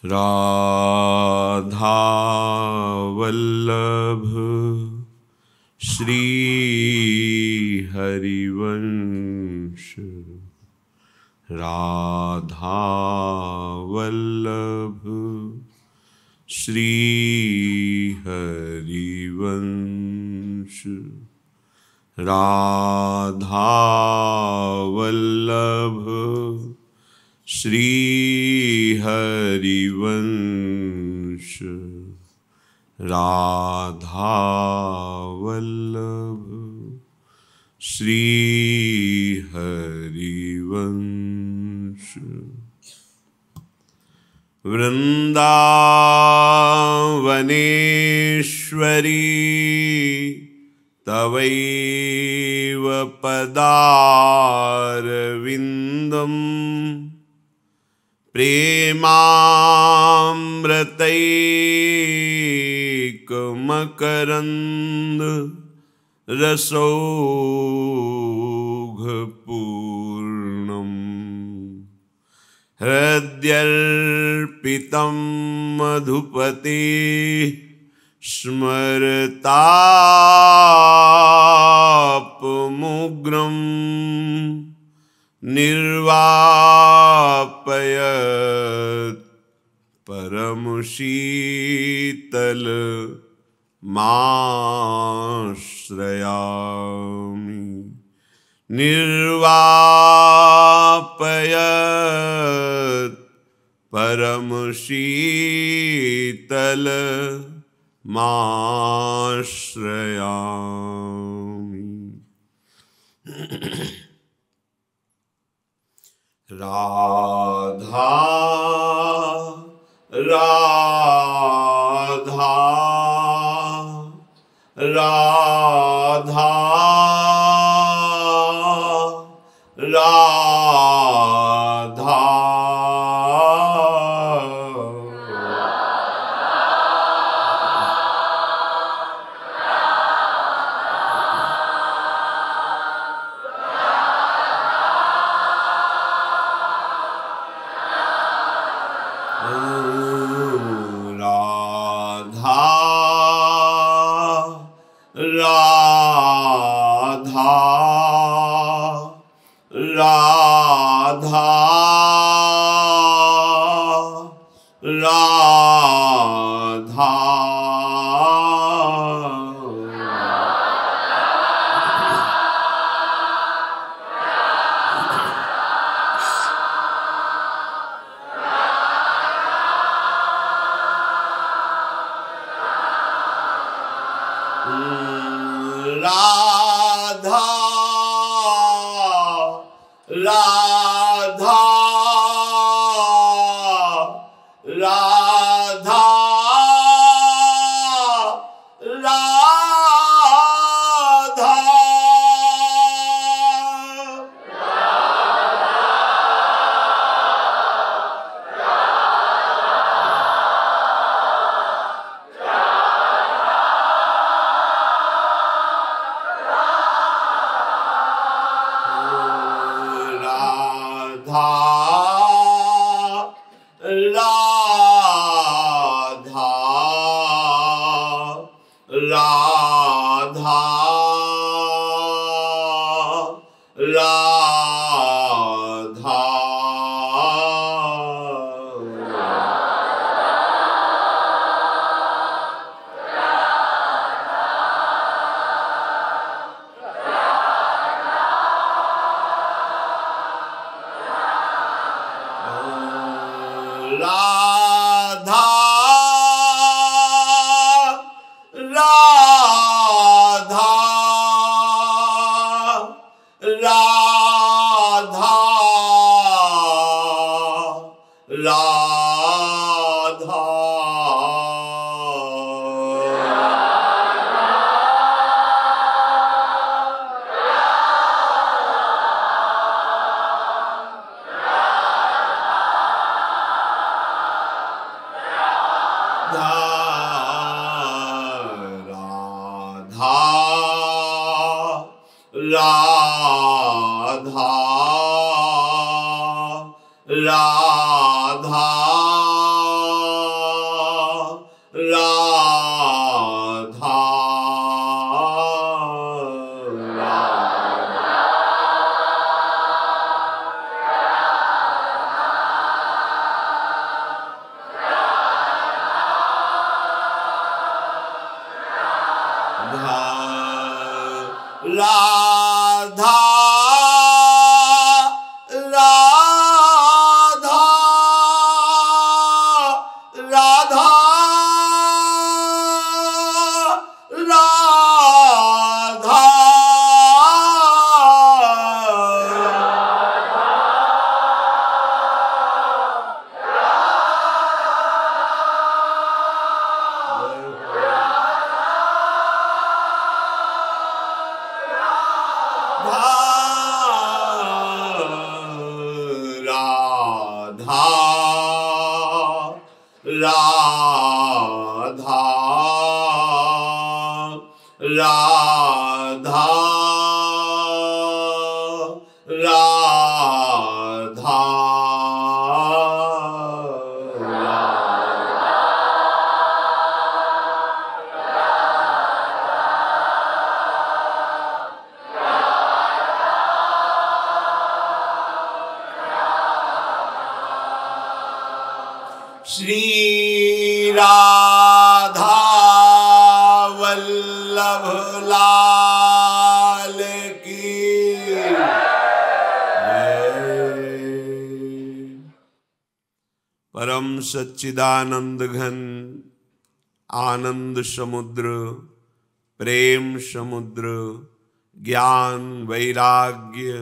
राधावल्लभ श्री हरिवंश राधावल्लभ हरिवंश राधावल्लभ श्री हरिवंश राधा वल्लभ श्री हरिवंश वृन्दावनेश्वरी तवैव पदारविन्दम् प्रेमामृतैकमकरन्द रतैकमकरन्द रसौघपूर्णम् हृद्यर्पितं मधुपते स्मरतापमुग्रम् निर्वापय परम शीतल माश्रयामि निर्वापय परम शीतल माश्रयामि Radha Radha Radha Oh. Maha. चिदानंद घन आनंद समुद्र प्रेम समुद्र ज्ञान वैराग्य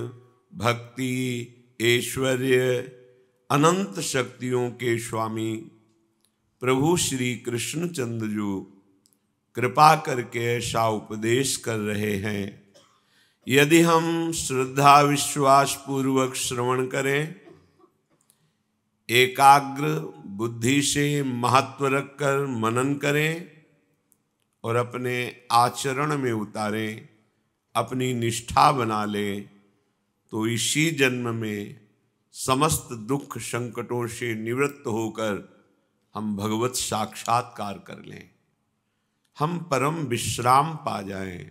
भक्ति ऐश्वर्य अनंत शक्तियों के स्वामी प्रभु श्री कृष्णचंद जो कृपा करके ऐसा उपदेश कर रहे हैं यदि हम श्रद्धा विश्वास पूर्वक श्रवण करें एकाग्र बुद्धि से महत्व रखकर मनन करें और अपने आचरण में उतारें अपनी निष्ठा बना लें तो इसी जन्म में समस्त दुख संकटों से निवृत्त होकर हम भगवत साक्षात्कार कर लें हम परम विश्राम पा जाएं,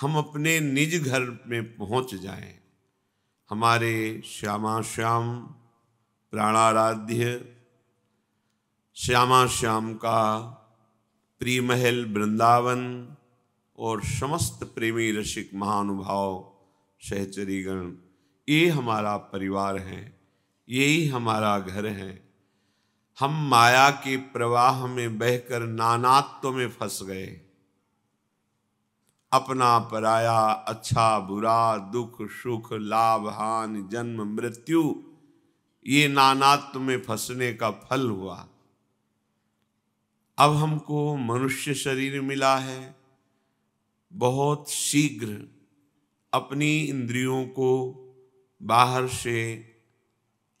हम अपने निज घर में पहुंच जाएं, हमारे श्यामा श्याम प्राणाराध्य श्यामा श्याम का प्री महल वृंदावन और समस्त प्रेमी रसिक महानुभाव सहचरीगण ये हमारा परिवार है यही हमारा घर है हम माया के प्रवाह में बहकर नानात्व में फंस गए अपना पराया अच्छा बुरा दुख सुख लाभ हानि जन्म मृत्यु ये नानात्व में फंसने का फल हुआ अब हमको मनुष्य शरीर मिला है बहुत शीघ्र अपनी इंद्रियों को बाहर से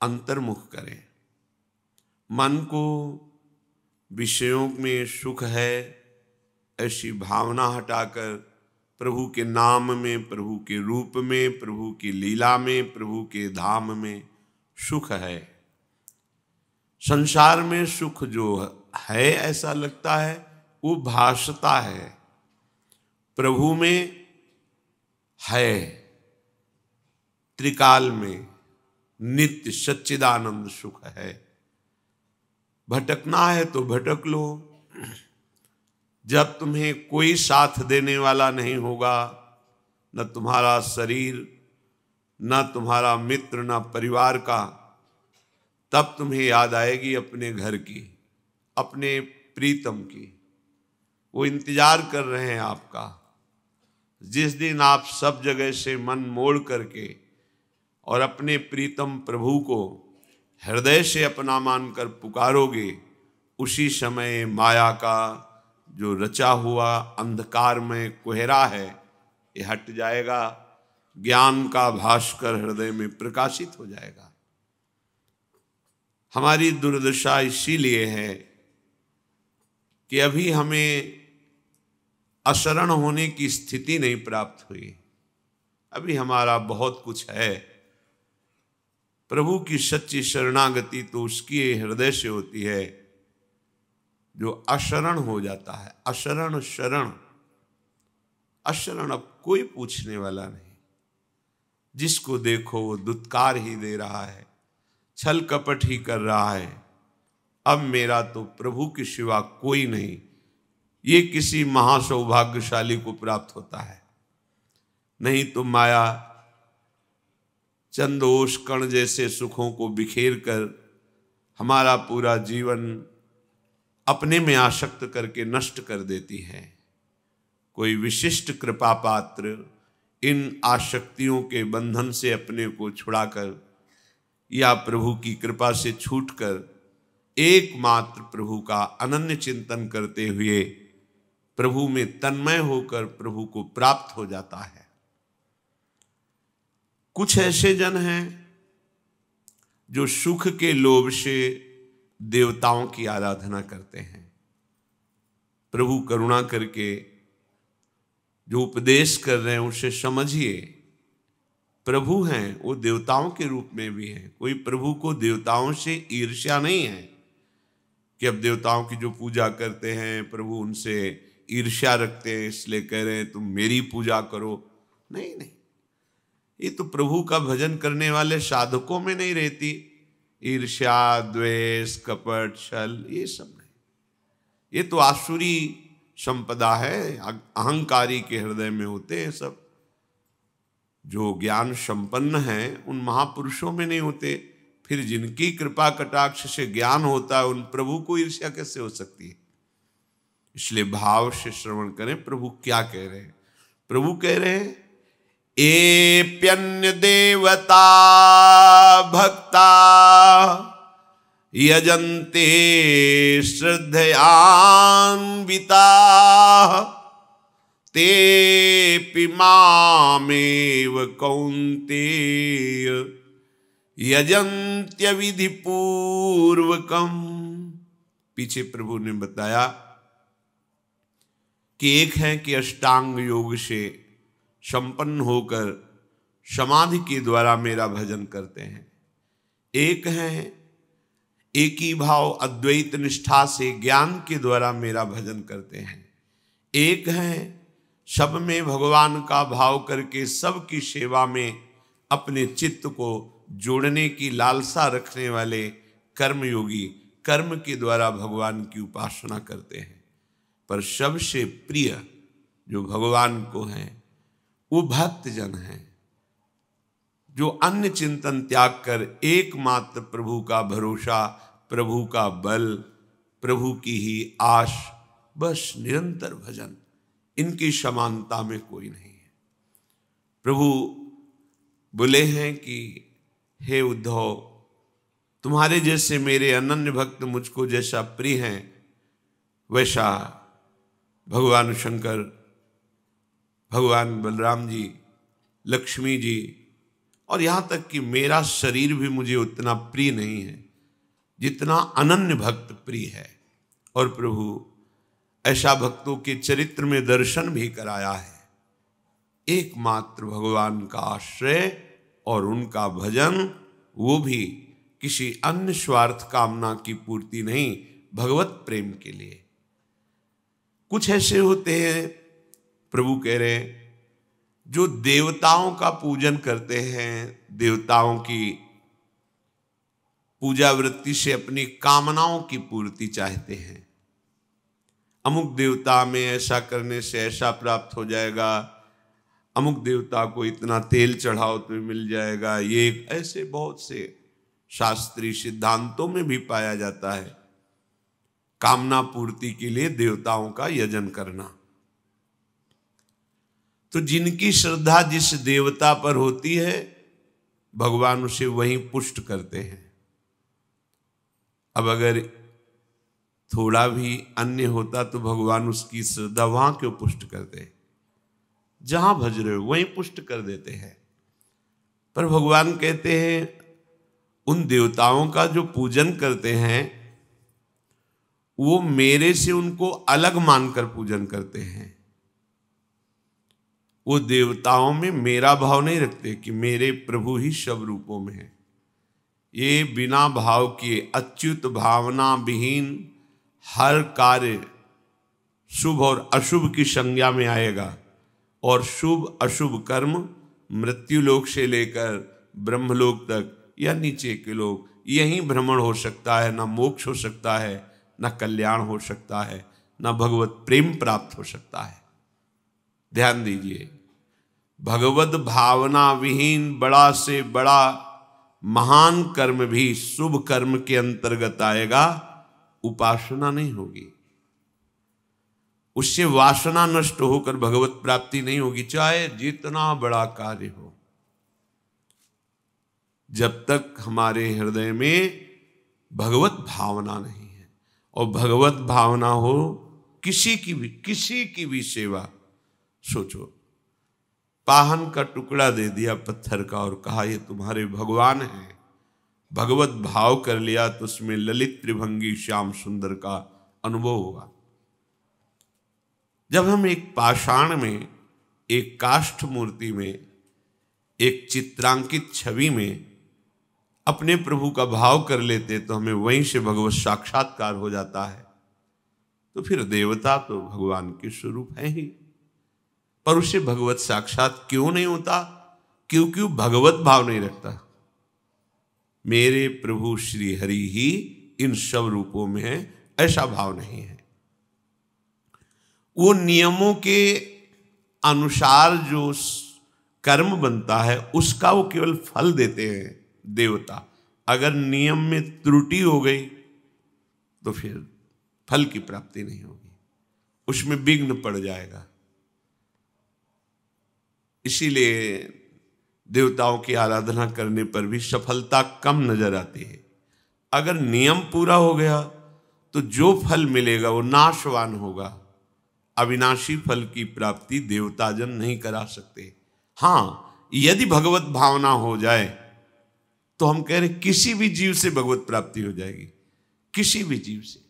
अंतर्मुख करें मन को विषयों में सुख है ऐसी भावना हटाकर प्रभु के नाम में प्रभु के रूप में प्रभु की लीला में प्रभु के धाम में सुख है संसार में सुख जो है ऐसा लगता है वो भाषता है प्रभु में है त्रिकाल में नित्य सच्चिदानंद सुख है भटकना है तो भटक लो जब तुम्हें कोई साथ देने वाला नहीं होगा न तुम्हारा शरीर न तुम्हारा मित्र न परिवार का तब तुम्हें याद आएगी अपने घर की अपने प्रीतम की वो इंतजार कर रहे हैं आपका जिस दिन आप सब जगह से मन मोड़ करके और अपने प्रीतम प्रभु को हृदय से अपना मानकर पुकारोगे उसी समय माया का जो रचा हुआ अंधकार में कोहरा है ये हट जाएगा ज्ञान का भास्कर हृदय में प्रकाशित हो जाएगा हमारी दुर्दशा इसीलिए है कि अभी हमें अशरण होने की स्थिति नहीं प्राप्त हुई अभी हमारा बहुत कुछ है प्रभु की सच्ची शरणागति तो उसकी हृदय से होती है जो अशरण हो जाता है अशरण शरण अशरण अब कोई पूछने वाला नहीं जिसको देखो वो दुत्कार ही दे रहा है छल कपट ही कर रहा है अब मेरा तो प्रभु के सिवा कोई नहीं ये किसी महासौभाग्यशाली को प्राप्त होता है नहीं तो माया चंदोष कण जैसे सुखों को बिखेर कर हमारा पूरा जीवन अपने में आसक्त करके नष्ट कर देती है कोई विशिष्ट कृपा पात्र इन आसक्तियों के बंधन से अपने को छुड़ाकर या प्रभु की कृपा से छूटकर एकमात्र प्रभु का अनन्य चिंतन करते हुए प्रभु में तन्मय होकर प्रभु को प्राप्त हो जाता है कुछ ऐसे जन हैं जो सुख के लोभ से देवताओं की आराधना करते हैं प्रभु करुणा करके जो उपदेश कर रहे हैं उसे समझिए प्रभु हैं वो देवताओं के रूप में भी हैं कोई प्रभु को देवताओं से ईर्ष्या नहीं है कि अब देवताओं की जो पूजा करते हैं प्रभु उनसे ईर्ष्या रखते हैं इसलिए कह रहे हैं तुम मेरी पूजा करो नहीं नहीं ये तो प्रभु का भजन करने वाले साधकों में नहीं रहती ईर्ष्या द्वेष कपट छल ये सब नहीं ये तो आसुरी संपदा है अहंकारी के हृदय में होते हैं सब जो ज्ञान संपन्न है उन महापुरुषों में नहीं होते फिर जिनकी कृपा कटाक्ष से ज्ञान होता है उन प्रभु को ईर्ष्या कैसे हो सकती है इसलिए भाव से श्रवण करें प्रभु क्या कह रहे हैं प्रभु कह रहे हैं प्यन्य देवता भक्ता यजंते श्रद्धयान्विता ते पिमा कौंते यजंत्य विधि पूर्वकम पीछे प्रभु ने बताया कि एक है कि अष्टांग योग से संपन्न होकर समाधि के द्वारा मेरा भजन करते हैं एक है एक ही भाव अद्वैत निष्ठा से ज्ञान के द्वारा मेरा भजन करते हैं एक है सब में भगवान का भाव करके सबकी सेवा में अपने चित्त को जोड़ने की लालसा रखने वाले कर्मयोगी कर्म के द्वारा भगवान की उपासना करते हैं पर सबसे प्रिय जो भगवान को है वो भक्तजन है जो अन्य चिंतन त्याग कर एकमात्र प्रभु का भरोसा प्रभु का बल प्रभु की ही आश बस निरंतर भजन इनकी समानता में कोई नहीं है प्रभु बोले हैं कि हे उद्धव तुम्हारे जैसे मेरे अनन्य भक्त मुझको जैसा प्रिय हैं वैसा भगवान शंकर भगवान बलराम जी लक्ष्मी जी और यहाँ तक कि मेरा शरीर भी मुझे उतना प्रिय नहीं है जितना अनन्य भक्त प्रिय है और प्रभु ऐसा भक्तों के चरित्र में दर्शन भी कराया है एकमात्र भगवान का आश्रय और उनका भजन वो भी किसी अन्य स्वार्थ कामना की पूर्ति नहीं भगवत प्रेम के लिए कुछ ऐसे होते हैं प्रभु कह रहे हैं जो देवताओं का पूजन करते हैं देवताओं की पूजा वृत्ति से अपनी कामनाओं की पूर्ति चाहते हैं अमुक देवता में ऐसा करने से ऐसा प्राप्त हो जाएगा अमुक देवता को इतना तेल चढ़ाओ तो मिल जाएगा ये ऐसे बहुत से शास्त्रीय सिद्धांतों में भी पाया जाता है कामना पूर्ति के लिए देवताओं का यजन करना तो जिनकी श्रद्धा जिस देवता पर होती है भगवान उसे वहीं पुष्ट करते हैं अब अगर थोड़ा भी अन्य होता तो भगवान उसकी श्रद्धा वहां क्यों पुष्ट करते हैं जहां भज रहे हो वहीं पुष्ट कर देते हैं पर भगवान कहते हैं उन देवताओं का जो पूजन करते हैं वो मेरे से उनको अलग मानकर पूजन करते हैं वो देवताओं में मेरा भाव नहीं रखते कि मेरे प्रभु ही सब रूपों में है ये बिना भाव किए अच्युत भावना विहीन हर कार्य शुभ और अशुभ की संज्ञा में आएगा और शुभ अशुभ कर्म मृत्यु लोक से लेकर ब्रह्मलोक तक या नीचे के लोग यही भ्रमण हो सकता है ना मोक्ष हो सकता है ना कल्याण हो सकता है ना भगवत प्रेम प्राप्त हो सकता है ध्यान दीजिए भगवत भावना विहीन बड़ा से बड़ा महान कर्म भी शुभ कर्म के अंतर्गत आएगा उपासना नहीं होगी उससे वासना नष्ट होकर भगवत प्राप्ति नहीं होगी चाहे जितना बड़ा कार्य हो जब तक हमारे हृदय में भगवत भावना नहीं है और भगवत भावना हो किसी की भी किसी की भी सेवा सोचो पाहन का टुकड़ा दे दिया पत्थर का और कहा ये तुम्हारे भगवान हैं भगवत भाव कर लिया तो उसमें ललित त्रिभंगी श्याम सुंदर का अनुभव हुआ जब हम एक पाषाण में एक काष्ठ मूर्ति में एक चित्रांकित छवि में अपने प्रभु का भाव कर लेते तो हमें वहीं से भगवत साक्षात्कार हो जाता है तो फिर देवता तो भगवान के स्वरूप है ही पर उसे भगवत साक्षात क्यों नहीं होता क्योंकि वो भगवत भाव नहीं रखता मेरे प्रभु श्री हरि ही इन सब रूपों में है ऐसा भाव नहीं है वो नियमों के अनुसार जो कर्म बनता है उसका वो केवल फल देते हैं देवता अगर नियम में त्रुटि हो गई तो फिर फल की प्राप्ति नहीं होगी उसमें विघ्न पड़ जाएगा इसीलिए देवताओं की आराधना करने पर भी सफलता कम नजर आती है अगर नियम पूरा हो गया तो जो फल मिलेगा वो नाशवान होगा अविनाशी फल की प्राप्ति देवताजन नहीं करा सकते हाँ यदि भगवत भावना हो जाए तो हम कह रहे किसी भी जीव से भगवत प्राप्ति हो जाएगी किसी भी जीव से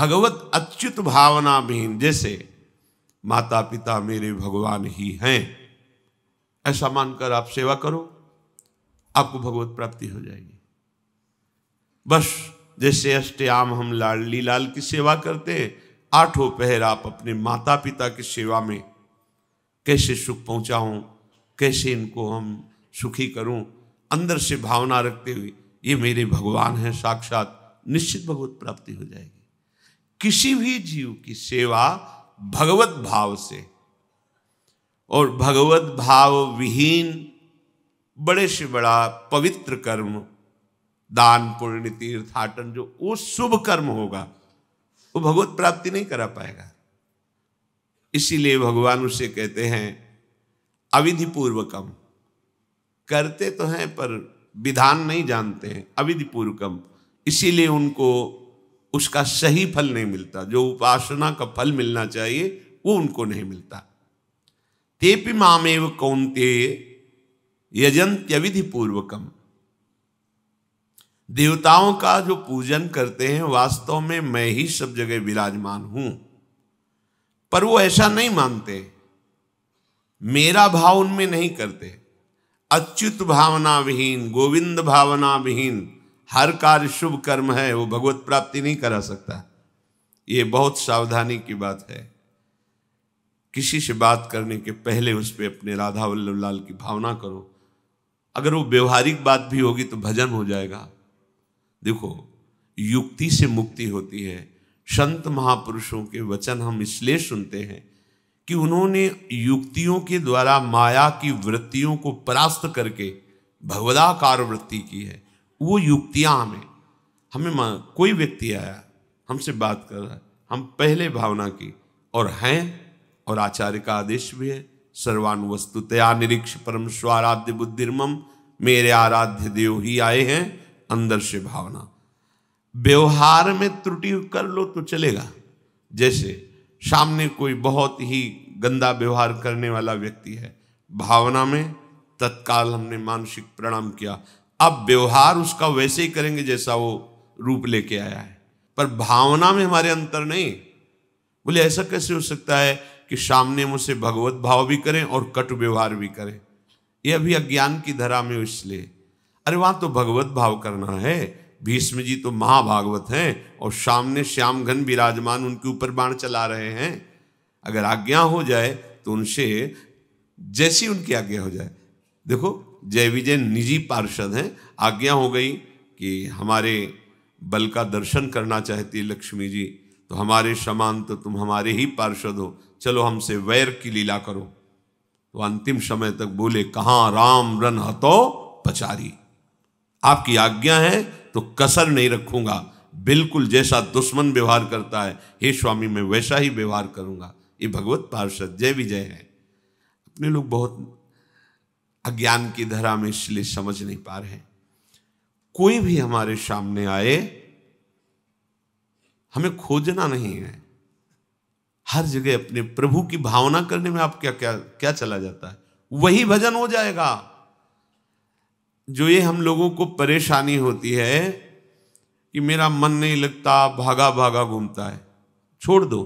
भगवत अच्युत भावना भीन जैसे माता पिता मेरे भगवान ही हैं ऐसा मानकर आप सेवा करो आपको भगवत प्राप्ति हो जाएगी बस जैसे अष्टयाम हम लाडली लाल की सेवा करते हैं आठों पहर आप अपने माता पिता की सेवा में कैसे सुख पहुंचाऊं कैसे इनको हम सुखी करूं अंदर से भावना रखते हुए ये मेरे भगवान हैं साक्षात निश्चित भगवत प्राप्ति हो जाएगी किसी भी जीव की सेवा भगवत भाव से और भगवत भाव विहीन बड़े से बड़ा पवित्र कर्म दान पुण्य तीर्थाटन जो वो शुभ कर्म होगा वो भगवत प्राप्ति नहीं करा पाएगा इसीलिए भगवान उसे कहते हैं अविधि पूर्वकम करते तो हैं पर विधान नहीं जानते हैं अविधि पूर्वकम इसीलिए उनको उसका सही फल नहीं मिलता जो उपासना का फल मिलना चाहिए वो उनको नहीं मिलता तेपि मामेव कौनते यजंत्यविधि पूर्वकम देवताओं का जो पूजन करते हैं वास्तव में मैं ही सब जगह विराजमान हूं पर वो ऐसा नहीं मानते मेरा भाव उनमें नहीं करते अच्युत भावना विहीन गोविंद भावना विहीन हर कार्य शुभ कर्म है वो भगवत प्राप्ति नहीं करा सकता ये बहुत सावधानी की बात है किसी से बात करने के पहले उस पर अपने राधा वल्लभ लाल की भावना करो अगर वो व्यवहारिक बात भी होगी तो भजन हो जाएगा देखो युक्ति से मुक्ति होती है संत महापुरुषों के वचन हम इसलिए सुनते हैं कि उन्होंने युक्तियों के द्वारा माया की वृत्तियों को परास्त करके भगवदाकार वृत्ति की है वो युक्तियां हमें हमें मा कोई व्यक्ति आया हमसे बात कर रहा है हम पहले भावना की और हैं और आचार्य का आदेश भी है सर्वान वस्तुतया निरीक्ष परम स्वाराध्य बुद्धिर्मम मेरे आराध्य देव ही आए हैं अंदर से भावना व्यवहार में त्रुटि कर लो तो चलेगा जैसे सामने कोई बहुत ही गंदा व्यवहार करने वाला व्यक्ति है भावना में तत्काल हमने मानसिक प्रणाम किया अब व्यवहार उसका वैसे ही करेंगे जैसा वो रूप लेके आया है पर भावना में हमारे अंतर नहीं बोले ऐसा कैसे हो सकता है कि सामने मुझसे भगवत भाव भी करें और कट व्यवहार भी करें यह अभी अज्ञान की धरा में इसलिए अरे वहां तो भगवत भाव करना है भीष्म जी तो महाभागवत हैं और सामने श्याम घन विराजमान उनके ऊपर बाण चला रहे हैं अगर आज्ञा हो जाए तो उनसे जैसी उनकी आज्ञा हो जाए देखो जय विजय निजी पार्षद हैं आज्ञा हो गई कि हमारे बल का दर्शन करना चाहती लक्ष्मी जी तो हमारे समान तो तुम हमारे ही पार्षद हो चलो हमसे वैर की लीला करो तो अंतिम समय तक बोले कहाँ राम रन हतो पचारी आपकी आज्ञा है तो कसर नहीं रखूंगा बिल्कुल जैसा दुश्मन व्यवहार करता है हे स्वामी मैं वैसा ही व्यवहार करूंगा ये भगवत पार्षद जय विजय है अपने लोग बहुत अज्ञान की धरा में इसलिए समझ नहीं पा रहे कोई भी हमारे सामने आए हमें खोजना नहीं है हर जगह अपने प्रभु की भावना करने में आप क्या क्या क्या चला जाता है वही भजन हो जाएगा जो ये हम लोगों को परेशानी होती है कि मेरा मन नहीं लगता भागा भागा घूमता है छोड़ दो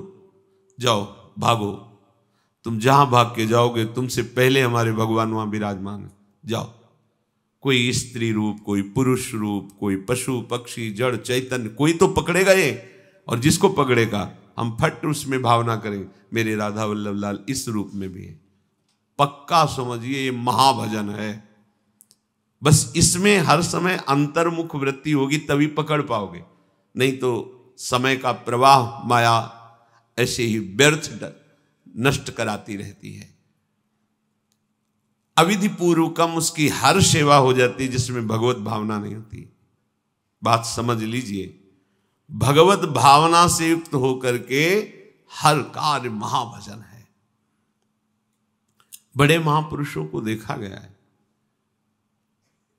जाओ भागो तुम जहां भाग के जाओगे तुमसे पहले हमारे भगवान वहां विराजमान है जाओ कोई स्त्री रूप कोई पुरुष रूप कोई पशु पक्षी जड़ चैतन्य कोई तो पकड़ेगा ये और जिसको पकड़ेगा हम फट उसमें भावना करें मेरे राधा वल्लभ लाल इस रूप में भी है पक्का समझिए ये महाभजन है बस इसमें हर समय अंतर्मुख वृत्ति होगी तभी पकड़ पाओगे नहीं तो समय का प्रवाह माया ऐसे ही व्यर्थ नष्ट कराती रहती है अविधि पूर्वकम उसकी हर सेवा हो जाती है जिसमें भगवत भावना नहीं होती बात समझ लीजिए भगवत भावना से युक्त होकर के हर कार्य महाभजन है बड़े महापुरुषों को देखा गया है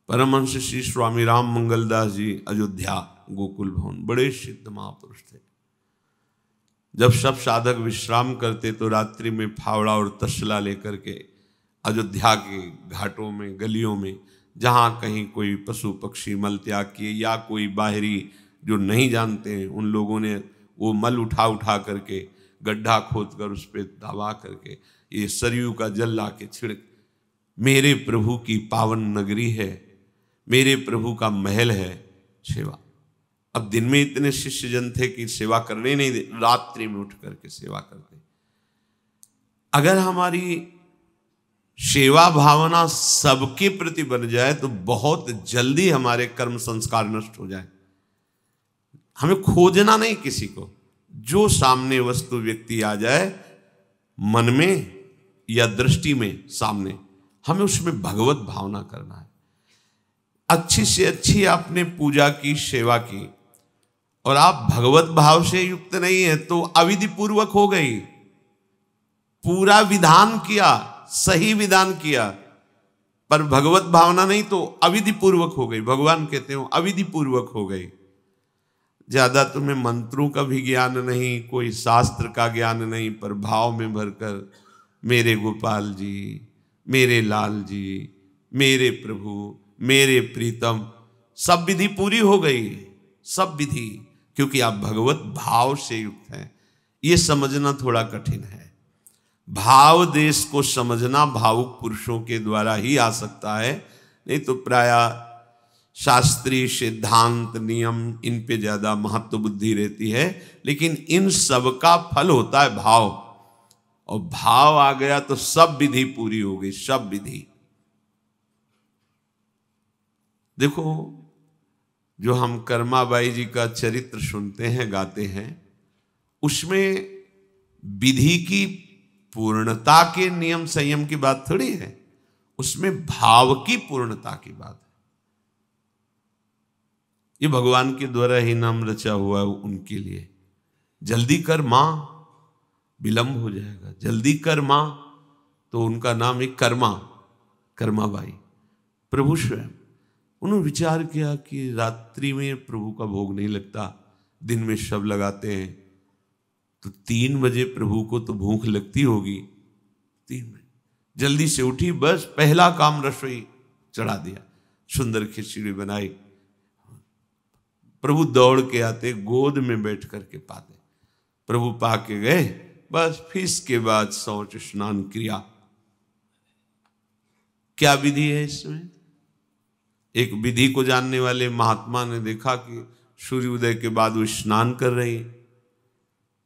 परमहंस श्री स्वामी राम मंगलदास जी अयोध्या गोकुल भवन बड़े सिद्ध महापुरुष थे जब सब साधक विश्राम करते तो रात्रि में फावड़ा और तसला लेकर के अयोध्या के घाटों में गलियों में जहाँ कहीं कोई पशु पक्षी मल त्याग किए या कोई बाहरी जो नहीं जानते हैं उन लोगों ने वो मल उठा उठा करके गड्ढा खोद कर उस पर दबा करके ये सरयू का जल ला के छिड़क मेरे प्रभु की पावन नगरी है मेरे प्रभु का महल है सेवा अब दिन में इतने शिष्य जन थे कि सेवा करने नहीं दे रात्रि में उठ करके सेवा करते अगर हमारी सेवा भावना सबके प्रति बन जाए तो बहुत जल्दी हमारे कर्म संस्कार नष्ट हो जाए हमें खोजना नहीं किसी को जो सामने वस्तु व्यक्ति आ जाए मन में या दृष्टि में सामने हमें उसमें भगवत भावना करना है अच्छी से अच्छी आपने पूजा की सेवा की और आप भगवत भाव से युक्त नहीं है तो अविधि पूर्वक हो गई पूरा विधान किया सही विधान किया पर भगवत भावना नहीं तो अविधि पूर्वक हो गई भगवान कहते हो अविधि पूर्वक हो गई ज्यादा तुम्हें मंत्रों का भी ज्ञान नहीं कोई शास्त्र का ज्ञान नहीं पर भाव में भरकर मेरे गोपाल जी मेरे लाल जी मेरे प्रभु मेरे प्रीतम सब विधि पूरी हो गई सब विधि क्योंकि आप भगवत भाव से युक्त हैं ये समझना थोड़ा कठिन है भाव देश को समझना भावुक पुरुषों के द्वारा ही आ सकता है नहीं तो प्राय शास्त्रीय सिद्धांत नियम इन पे ज्यादा महत्व बुद्धि रहती है लेकिन इन सब का फल होता है भाव और भाव आ गया तो सब विधि पूरी हो गई सब विधि देखो जो हम कर्माबाई जी का चरित्र सुनते हैं गाते हैं उसमें विधि की पूर्णता के नियम संयम की बात थोड़ी है उसमें भाव की पूर्णता की बात है ये भगवान के द्वारा ही नाम रचा हुआ है उनके लिए जल्दी कर मां विलंब हो जाएगा जल्दी कर मां तो उनका नाम ही कर्मा कर्माबाई प्रभु स्वयं उन्होंने विचार किया कि रात्रि में प्रभु का भोग नहीं लगता दिन में शव लगाते हैं तो तीन बजे प्रभु को तो भूख लगती होगी तीन बजे जल्दी से उठी बस पहला काम रसोई चढ़ा दिया सुंदर खिचड़ी बनाई प्रभु दौड़ के आते गोद में बैठ करके पाते प्रभु पा के गए बस फिर इसके बाद शौच स्नान क्रिया क्या विधि है इसमें एक विधि को जानने वाले महात्मा ने देखा कि सूर्य उदय के बाद वो स्नान कर रही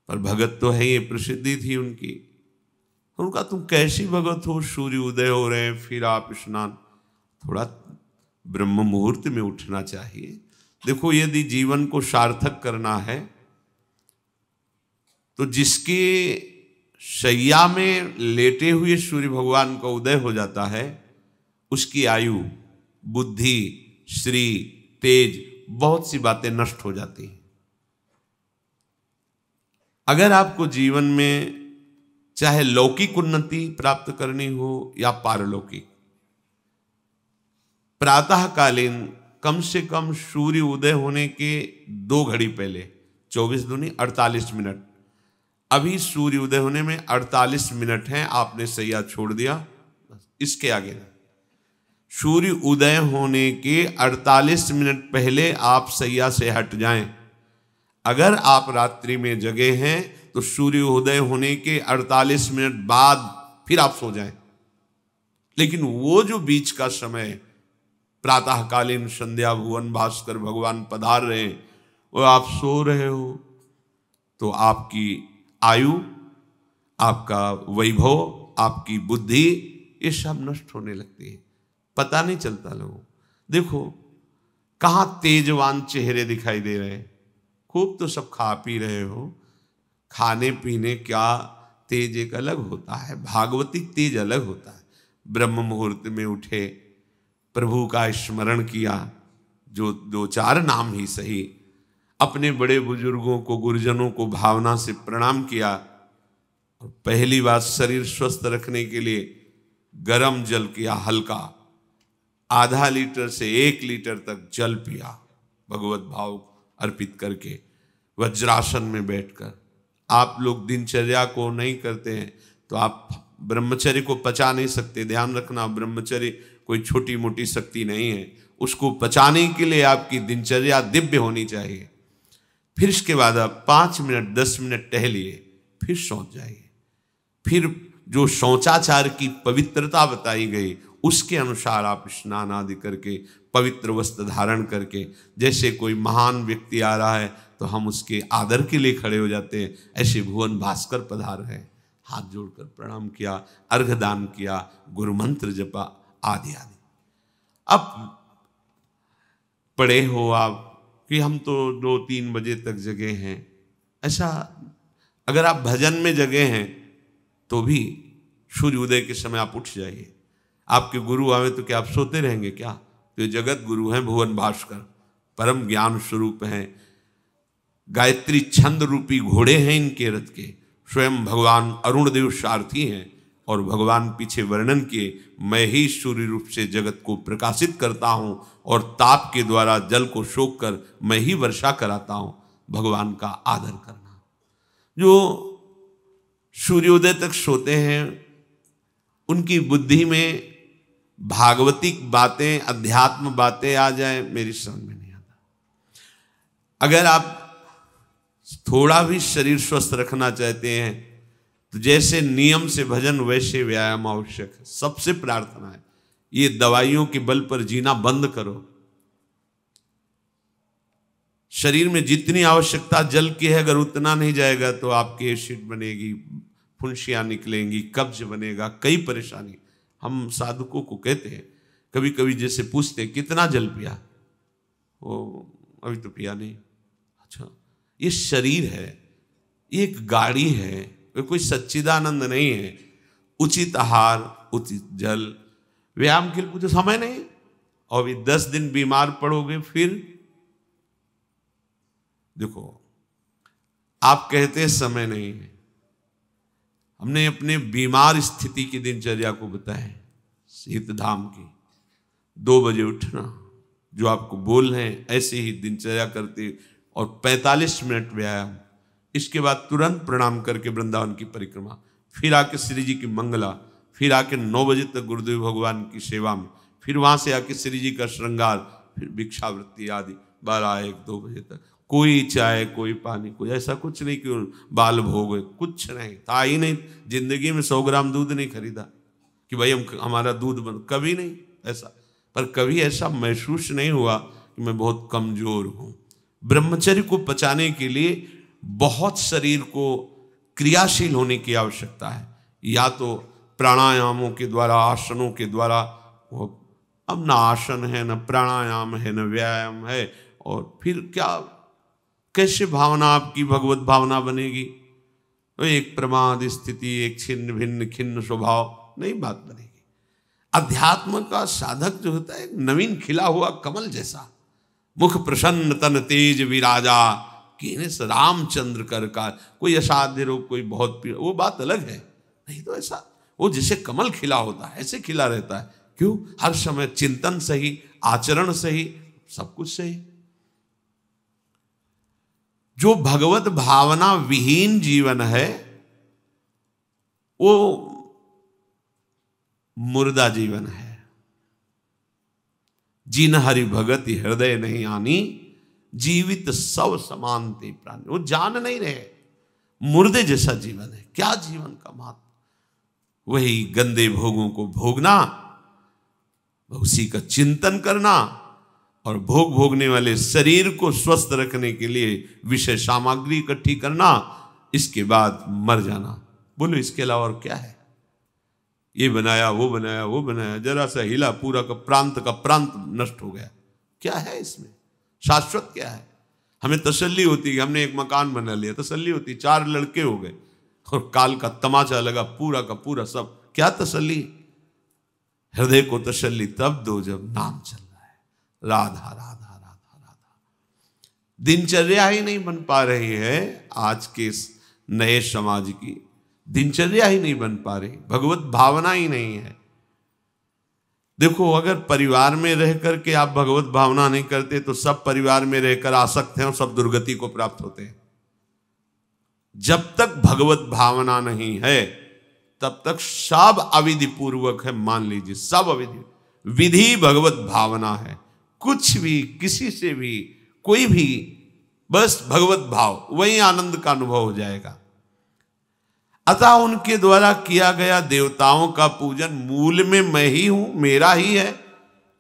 पर भगत तो है ये प्रसिद्धि थी उनकी उनका तुम कैसी भगत हो सूर्य उदय हो रहे हैं फिर आप स्नान थोड़ा ब्रह्म मुहूर्त में उठना चाहिए देखो यदि जीवन को सार्थक करना है तो जिसके शैया में लेटे हुए सूर्य भगवान का उदय हो जाता है उसकी आयु बुद्धि श्री तेज बहुत सी बातें नष्ट हो जाती हैं अगर आपको जीवन में चाहे लौकिक उन्नति प्राप्त करनी हो या पारलौकिक प्रातःकालीन कम से कम सूर्य उदय होने के दो घड़ी पहले चौबीस दुनी अड़तालीस मिनट अभी सूर्य उदय होने में अड़तालीस मिनट हैं आपने सैया छोड़ दिया इसके आगे ना सूर्य उदय होने के 48 मिनट पहले आप सैया से हट जाएं। अगर आप रात्रि में जगे हैं तो सूर्य उदय होने के 48 मिनट बाद फिर आप सो जाएं। लेकिन वो जो बीच का समय प्रातःकालीन संध्या भुवन भास्कर भगवान पधार रहे हैं और आप सो रहे हो तो आपकी आयु आपका वैभव आपकी बुद्धि ये सब नष्ट होने लगती है पता नहीं चलता लोगों देखो कहा तेजवान चेहरे दिखाई दे रहे खूब तो सब खा पी रहे हो खाने पीने क्या तेज एक अलग होता है भागवतिक तेज अलग होता है ब्रह्म मुहूर्त में उठे प्रभु का स्मरण किया जो दो चार नाम ही सही अपने बड़े बुजुर्गों को गुरुजनों को भावना से प्रणाम किया और पहली बात शरीर स्वस्थ रखने के लिए गर्म जल किया हल्का आधा लीटर से एक लीटर तक जल पिया भगवत भाव अर्पित करके वज्रासन में बैठकर आप लोग दिनचर्या को नहीं करते हैं तो आप ब्रह्मचर्य को पचा नहीं सकते ध्यान रखना ब्रह्मचर्य कोई छोटी मोटी शक्ति नहीं है उसको पचाने के लिए आपकी दिनचर्या दिव्य होनी चाहिए फिर इसके बाद आप पाँच मिनट दस मिनट टहलिए फिर सौंच जाइए फिर जो शौचाचार की पवित्रता बताई गई उसके अनुसार आप स्नान आदि करके पवित्र वस्त्र धारण करके जैसे कोई महान व्यक्ति आ रहा है तो हम उसके आदर के लिए खड़े हो जाते हैं ऐसे भुवन भास्कर पधार है हाथ जोड़कर प्रणाम किया अर्घ दान किया गुरु मंत्र जपा आदि आदि अब पड़े हो आप कि हम तो दो तीन बजे तक जगे हैं ऐसा अगर आप भजन में जगे हैं तो भी सूर्य उदय के समय आप उठ जाइए आपके गुरु आवे तो क्या आप सोते रहेंगे क्या तो जगत गुरु हैं भुवन भास्कर परम ज्ञान स्वरूप हैं गायत्री छंद रूपी घोड़े हैं इनके रथ के स्वयं भगवान अरुण देव सारथी हैं और भगवान पीछे वर्णन किए मैं ही सूर्य रूप से जगत को प्रकाशित करता हूँ और ताप के द्वारा जल को शोक कर मैं ही वर्षा कराता हूँ भगवान का आदर करना जो सूर्योदय तक सोते हैं उनकी बुद्धि में भागवतिक बातें अध्यात्म बातें आ जाए मेरी समझ में नहीं आता अगर आप थोड़ा भी शरीर स्वस्थ रखना चाहते हैं तो जैसे नियम से भजन वैसे व्यायाम आवश्यक है सबसे प्रार्थना है ये दवाइयों के बल पर जीना बंद करो शरीर में जितनी आवश्यकता जल की है अगर उतना नहीं जाएगा तो आपकी एसिड बनेगी फुंसियां निकलेंगी कब्ज बनेगा कई परेशानी हम साधकों को कहते हैं कभी कभी जैसे पूछते कितना जल पिया वो अभी तो पिया नहीं अच्छा ये शरीर है ये एक गाड़ी है वे कोई सच्चिदानंद नहीं है उचित आहार उचित जल व्यायाम के लिए मुझे समय नहीं और अभी दस दिन बीमार पड़ोगे फिर देखो आप कहते समय नहीं है हमने अपने बीमार स्थिति की दिनचर्या को बताया शीत धाम की दो बजे उठना जो आपको बोल रहे हैं ऐसे ही दिनचर्या करते और 45 मिनट व्यायाम इसके बाद तुरंत प्रणाम करके वृंदावन की परिक्रमा फिर आके श्री जी की मंगला फिर आके नौ बजे तक गुरुदेव भगवान की सेवा में फिर वहाँ से आके श्री जी का श्रृंगार फिर भिक्षावृत्ति आदि बारह एक दो बजे तक कोई चाय कोई पानी कोई ऐसा कुछ नहीं कि बाल भोग कुछ नहीं था ही नहीं जिंदगी में सौ ग्राम दूध नहीं खरीदा कि भाई हम हमारा दूध बन कभी नहीं ऐसा पर कभी ऐसा महसूस नहीं हुआ कि मैं बहुत कमजोर हूँ ब्रह्मचर्य को बचाने के लिए बहुत शरीर को क्रियाशील होने की आवश्यकता है या तो प्राणायामों के द्वारा आसनों के द्वारा वो अब ना आसन है ना प्राणायाम है ना व्यायाम है और फिर क्या कैसे भावना आपकी भगवत भावना बनेगी तो एक प्रमाद स्थिति एक छिन्न भिन्न खिन्न स्वभाव नहीं बात बनेगी अध्यात्म का साधक जो होता है एक नवीन खिला हुआ कमल जैसा मुख प्रसन्न तन तेज विराजा किस रामचंद्र कर का कोई असाध्य रोग कोई बहुत वो बात अलग है नहीं तो ऐसा वो जिसे कमल खिला होता है ऐसे खिला रहता है क्यों हर समय चिंतन सही आचरण सही सब कुछ सही जो भगवत भावना विहीन जीवन है वो मुर्दा जीवन है जीन हरि भगत हृदय नहीं आनी जीवित सब समानते प्राणी वो जान नहीं रहे मुर्दे जैसा जीवन है क्या जीवन का महत्व वही गंदे भोगों को भोगना उसी का चिंतन करना और भोग भोगने वाले शरीर को स्वस्थ रखने के लिए विषय सामग्री इकट्ठी करना इसके बाद मर जाना बोलो इसके अलावा और क्या है ये बनाया वो बनाया वो बनाया जरा सा हिला पूरा का प्रांत का प्रांत नष्ट हो गया क्या है इसमें शाश्वत क्या है हमें तसल्ली होती कि हमने एक मकान बना लिया तसल्ली होती चार लड़के हो गए और काल का तमाचा लगा पूरा का पूरा सब क्या तसल्ली हृदय को तसल्ली तब दो जब नाम चल राधा राधा राधा राधा दिनचर्या ही नहीं बन पा रही है आज के इस नए समाज की दिनचर्या ही नहीं बन पा रही भगवत भावना ही नहीं है देखो अगर परिवार में रह करके आप भगवत भावना नहीं करते तो सब परिवार में रहकर आसक्त हैं और सब दुर्गति को प्राप्त होते हैं जब तक भगवत भावना नहीं है तब तक सब अविधि पूर्वक है मान लीजिए सब अविधि विधि भगवत भावना है कुछ भी किसी से भी कोई भी बस भगवत भाव वही आनंद का अनुभव हो जाएगा अतः उनके द्वारा किया गया देवताओं का पूजन मूल में मैं ही हूं मेरा ही है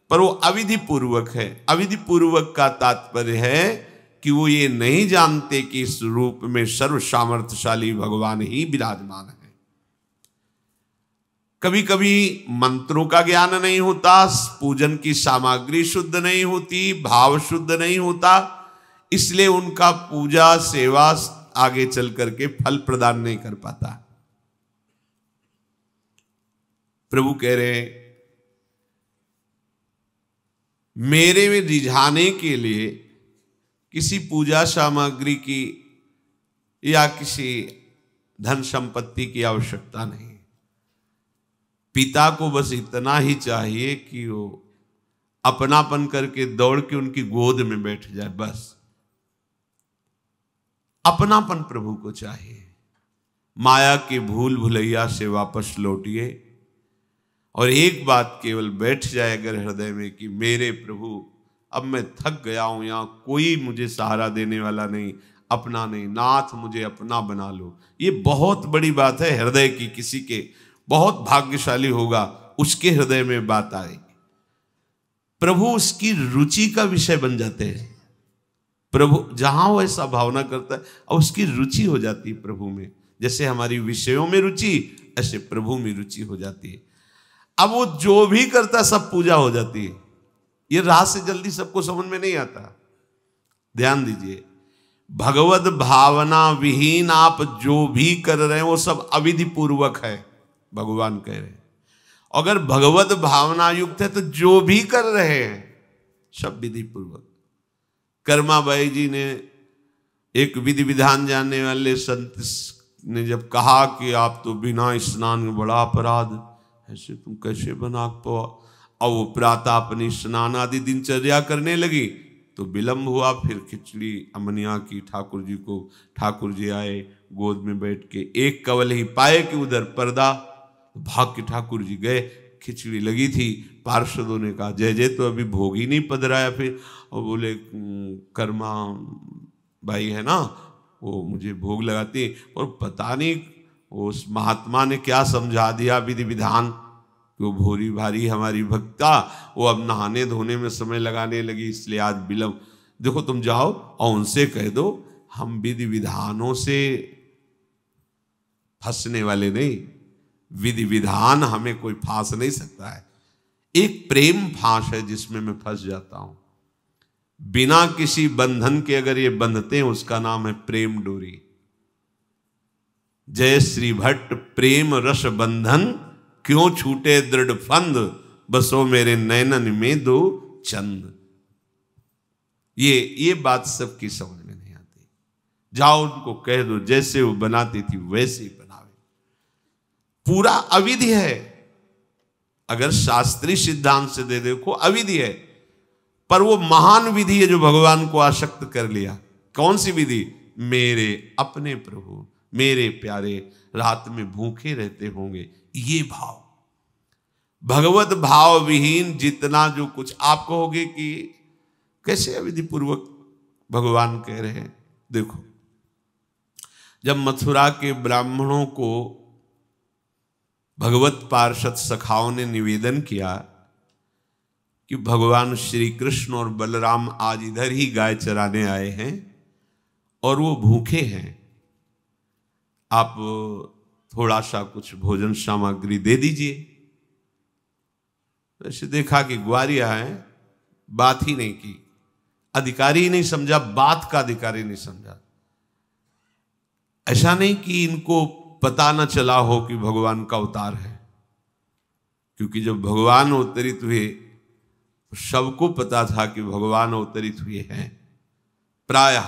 पर वो अविधि पूर्वक है अविधि पूर्वक का तात्पर्य है कि वो ये नहीं जानते कि इस रूप में सर्व सामर्थ्यशाली भगवान ही विराजमान है कभी कभी मंत्रों का ज्ञान नहीं होता पूजन की सामग्री शुद्ध नहीं होती भाव शुद्ध नहीं होता इसलिए उनका पूजा सेवा आगे चल करके फल प्रदान नहीं कर पाता प्रभु कह रहे मेरे में रिझाने के लिए किसी पूजा सामग्री की या किसी धन संपत्ति की आवश्यकता नहीं पिता को बस इतना ही चाहिए कि वो अपनापन करके दौड़ के उनकी गोद में बैठ जाए बस अपनापन प्रभु को चाहिए माया के भूल भुलैया से वापस लौटिए और एक बात केवल बैठ जाए अगर हृदय में कि मेरे प्रभु अब मैं थक गया हूं यहां कोई मुझे सहारा देने वाला नहीं अपना नहीं नाथ मुझे अपना बना लो ये बहुत बड़ी बात है हृदय की किसी के बहुत भाग्यशाली होगा उसके हृदय में बात आएगी प्रभु उसकी रुचि का विषय बन जाते हैं प्रभु जहां वो ऐसा भावना करता है और उसकी रुचि हो जाती है प्रभु में जैसे हमारी विषयों में रुचि ऐसे प्रभु में रुचि हो जाती है अब वो जो भी करता सब पूजा हो जाती है ये राह से जल्दी सबको समझ में नहीं आता ध्यान दीजिए भगवत भावना विहीन आप जो भी कर रहे हैं वो सब अविधि पूर्वक है भगवान कह रहे हैं अगर भगवत भावना युक्त है तो जो भी कर रहे हैं सब विधि पूर्वक कर्माबाई जी ने एक विधि विधान जानने वाले संत ने जब कहा कि आप तो बिना स्नान बड़ा अपराध ऐसे तुम कैसे बना पाओ अब वो प्रातः अपनी स्नान आदि दिनचर्या करने लगी तो विलंब हुआ फिर खिचड़ी अमनिया की ठाकुर जी को ठाकुर जी आए गोद में बैठ के एक कवल ही पाए कि उधर पर्दा भाग्य भाग के ठाकुर जी गए खिचड़ी लगी थी पार्षदों ने कहा जय जय तो अभी भोग ही नहीं पधराया फिर और बोले कर्मा भाई है ना वो मुझे भोग लगाती और पता नहीं उस महात्मा ने क्या समझा दिया विधि विधान वो भोरी भारी हमारी भक्ता वो अब नहाने धोने में समय लगाने लगी इसलिए आज विलम्ब देखो तुम जाओ और उनसे कह दो हम विधि विधानों से फंसने वाले नहीं विधि विधान हमें कोई फांस नहीं सकता है एक प्रेम फांस है जिसमें मैं फंस जाता हूं बिना किसी बंधन के अगर ये बंधते हैं उसका नाम है प्रेम डोरी जय श्री भट्ट प्रेम रस बंधन क्यों छूटे दृढ़ फंद बसो मेरे नैनन में दो चंद ये ये बात सबकी समझ में नहीं आती जाओ उनको कह दो जैसे वो बनाती थी वैसे पूरा अविधि है अगर शास्त्रीय सिद्धांत से दे देखो अविधि है पर वो महान विधि है जो भगवान को आसक्त कर लिया कौन सी विधि मेरे अपने प्रभु मेरे प्यारे रात में भूखे रहते होंगे ये भाव भगवत भाव विहीन जितना जो कुछ आप कहोगे कि कैसे अविधि पूर्वक भगवान कह रहे हैं देखो जब मथुरा के ब्राह्मणों को भगवत पार्षद सखाओं ने निवेदन किया कि भगवान श्री कृष्ण और बलराम आज इधर ही गाय चराने आए हैं और वो भूखे हैं आप थोड़ा सा कुछ भोजन सामग्री दे दीजिए वैसे देखा कि ग्वारिया है बात ही नहीं की अधिकारी ही नहीं समझा बात का अधिकारी नहीं समझा ऐसा नहीं कि इनको पता न चला हो कि भगवान का अवतार है क्योंकि जब भगवान अवतरित हुए तो सबको पता था कि भगवान अवतरित हुए हैं प्राय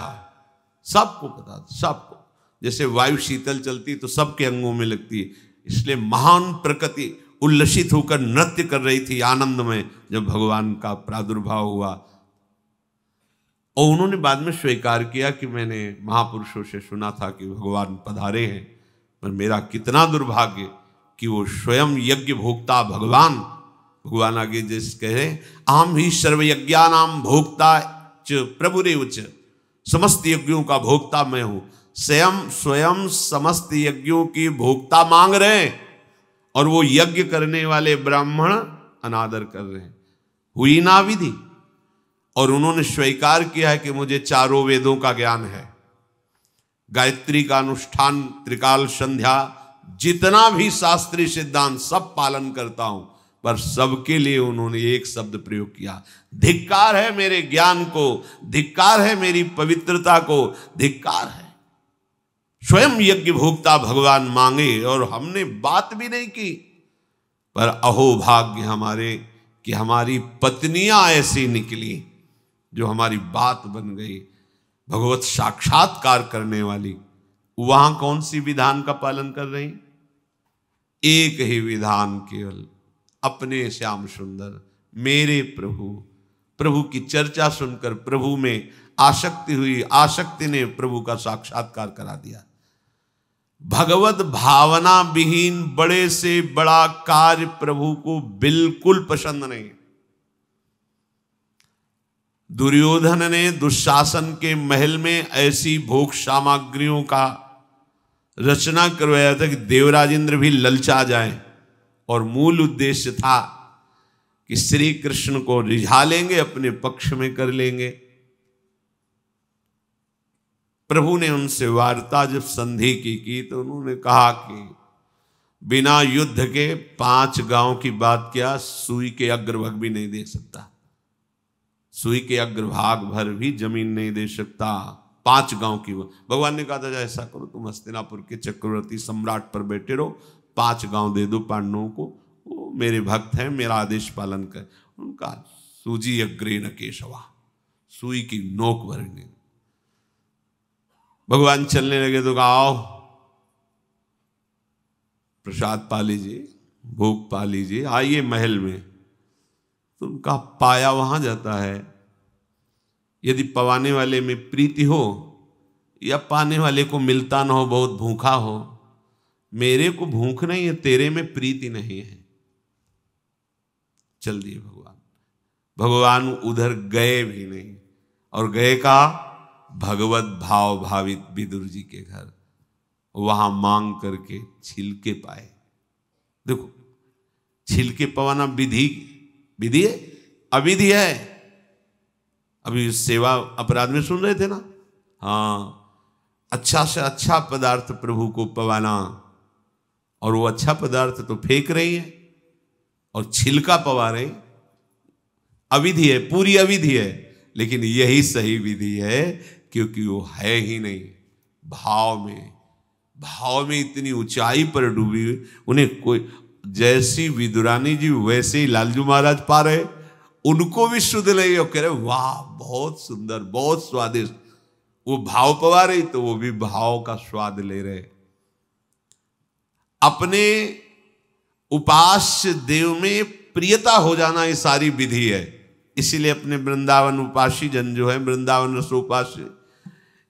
सबको पता था सबको जैसे वायु शीतल चलती तो सबके अंगों में लगती है इसलिए महान प्रकृति उल्लसित होकर नृत्य कर रही थी आनंद में जब भगवान का प्रादुर्भाव हुआ और उन्होंने बाद में स्वीकार किया कि मैंने महापुरुषों से सुना था कि भगवान पधारे हैं पर मेरा कितना दुर्भाग्य कि वो स्वयं यज्ञ भोक्ता भगवान भगवान आगे जैसे कह रहे आम ही नाम भोक्ता च प्रभुरे उच समस्त यज्ञों का भोक्ता मैं हूं स्वयं स्वयं समस्त यज्ञों की भोक्ता मांग रहे हैं और वो यज्ञ करने वाले ब्राह्मण अनादर कर रहे हैं हुई ना विधि और उन्होंने स्वीकार किया है कि मुझे चारों वेदों का ज्ञान है गायत्री का अनुष्ठान त्रिकाल संध्या जितना भी शास्त्रीय सिद्धांत सब पालन करता हूं पर सबके लिए उन्होंने एक शब्द प्रयोग किया धिक्कार है मेरे ज्ञान को धिक्कार है मेरी पवित्रता को धिक्कार है स्वयं यज्ञ भोक्ता भगवान मांगे और हमने बात भी नहीं की पर अहो भाग्य हमारे कि हमारी पत्नियां ऐसी निकली जो हमारी बात बन गई भगवत साक्षात्कार करने वाली वहां कौन सी विधान का पालन कर रही एक ही विधान केवल अपने श्याम सुंदर मेरे प्रभु प्रभु की चर्चा सुनकर प्रभु में आसक्ति हुई आशक्ति ने प्रभु का साक्षात्कार करा दिया भगवत भावना विहीन बड़े से बड़ा कार्य प्रभु को बिल्कुल पसंद नहीं दुर्योधन ने दुशासन के महल में ऐसी भोग सामग्रियों का रचना करवाया था कि इंद्र भी ललचा जाए और मूल उद्देश्य था कि श्री कृष्ण को रिझा लेंगे अपने पक्ष में कर लेंगे प्रभु ने उनसे वार्ता जब संधि की की तो उन्होंने कहा कि बिना युद्ध के पांच गांव की बात क्या सुई के अग्रभग भी नहीं दे सकता सुई के अग्रभाग भर भी जमीन नहीं दे सकता पांच गांव की भगवान ने कहा था ऐसा करो तुम हस्तिनापुर के चक्रवर्ती सम्राट पर बैठे रहो पांच गांव दे दो पांडवों को वो मेरे भक्त हैं मेरा आदेश पालन कर उनका सूजी अग्रे न केशवा सुई की नोक भर भगवान चलने लगे तो आओ प्रसाद पा लीजिए भोग पा लीजिए आइए महल में तो उनका पाया वहां जाता है यदि पवाने वाले में प्रीति हो या पाने वाले को मिलता ना हो बहुत भूखा हो मेरे को भूख नहीं है तेरे में प्रीति नहीं है चल दिए भगवान भगवान उधर गए भी नहीं और गए का भगवत भाव भावित विदुर जी के घर वहां मांग करके छिलके पाए देखो छिलके पवाना विधि विधि है अविधि है अभी सेवा अपराध में सुन रहे थे ना हाँ अच्छा से अच्छा पदार्थ प्रभु को पवाना और वो अच्छा पदार्थ तो फेंक रही है और छिलका पवा रही अविधि है पूरी अविधि है लेकिन यही सही विधि है क्योंकि वो है ही नहीं भाव में भाव में इतनी ऊंचाई पर डूबी उन्हें कोई जैसी विदुरानी जी वैसे ही लालजू महाराज पा रहे उनको भी शुद्ध लगे और कह रहे वाह बहुत सुंदर बहुत स्वादिष्ट वो भाव पवा रही तो वो भी भाव का स्वाद ले रहे अपने उपास्य देव में प्रियता हो जाना ये सारी विधि है इसीलिए अपने वृंदावन उपासी जन जो है वृंदावन उपास्य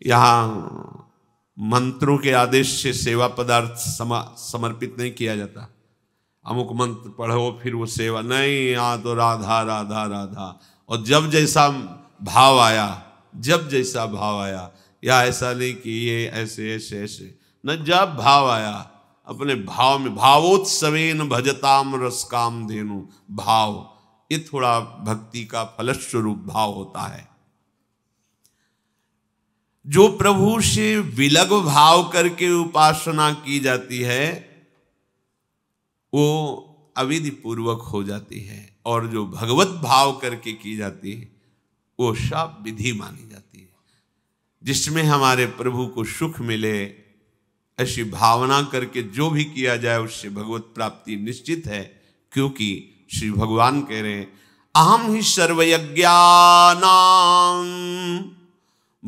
यहां मंत्रों के आदेश से सेवा पदार्थ समर्पित नहीं किया जाता अमुक मंत्र पढ़ो फिर वो सेवा नहीं यहाँ तो राधा राधा राधा और जब जैसा भाव आया जब जैसा भाव आया या ऐसा नहीं कि ये ऐसे ऐसे ऐसे न जब भाव आया अपने भाव में भावोत्सवेन भजताम रस काम धेनु भाव ये थोड़ा भक्ति का फलस्वरूप भाव होता है जो प्रभु से विलग भाव करके उपासना की जाती है वो अविधि पूर्वक हो जाती है और जो भगवत भाव करके की जाती है वो शाप विधि मानी जाती है जिसमें हमारे प्रभु को सुख मिले ऐसी भावना करके जो भी किया जाए उससे भगवत प्राप्ति निश्चित है क्योंकि श्री भगवान कह रहे हैं अहम ही सर्वयज्ञान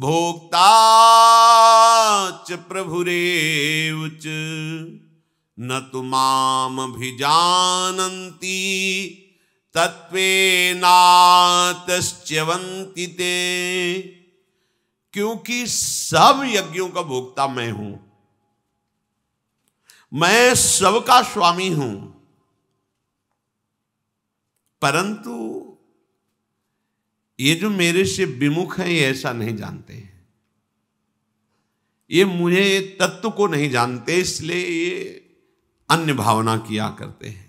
भोक्ता च प्रभुरेव च न तो माम भी जानती ते क्योंकि सब यज्ञों का भोक्ता मैं हूं मैं सबका स्वामी हूं परंतु ये जो मेरे से विमुख हैं ये ऐसा नहीं जानते ये मुझे तत्व को नहीं जानते इसलिए ये अन्य भावना किया करते हैं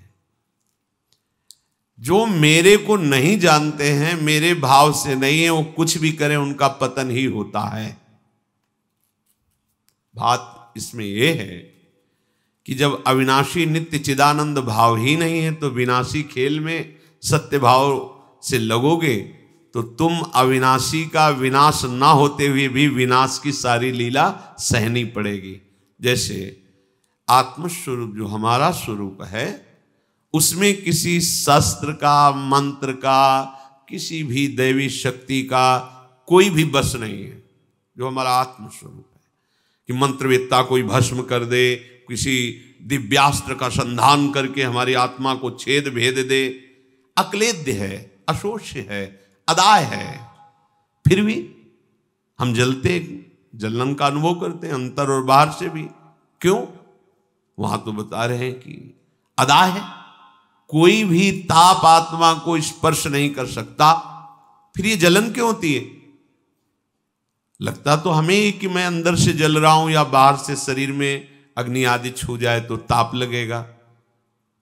जो मेरे को नहीं जानते हैं मेरे भाव से नहीं है वो कुछ भी करें उनका पतन ही होता है बात इसमें यह है कि जब अविनाशी नित्य चिदानंद भाव ही नहीं है तो विनाशी खेल में सत्य भाव से लगोगे तो तुम अविनाशी का विनाश ना होते हुए भी विनाश की सारी लीला सहनी पड़ेगी जैसे आत्मस्वरूप जो हमारा स्वरूप है उसमें किसी शस्त्र का मंत्र का किसी भी दैवी शक्ति का कोई भी बस नहीं है जो हमारा आत्मस्वरूप है कि मंत्रवेत्ता कोई भस्म कर दे किसी दिव्यास्त्र का संधान करके हमारी आत्मा को छेद भेद दे अक्लेद्य है अशोष्य है अदाय है फिर भी हम जलते जलन का अनुभव करते हैं अंतर और बाहर से भी क्यों वहां तो बता रहे हैं कि अदा है कोई भी ताप आत्मा को स्पर्श नहीं कर सकता फिर ये जलन क्यों होती है लगता तो हमें ही कि मैं अंदर से जल रहा हूं या बाहर से शरीर में अग्नि आदि छू जाए तो ताप लगेगा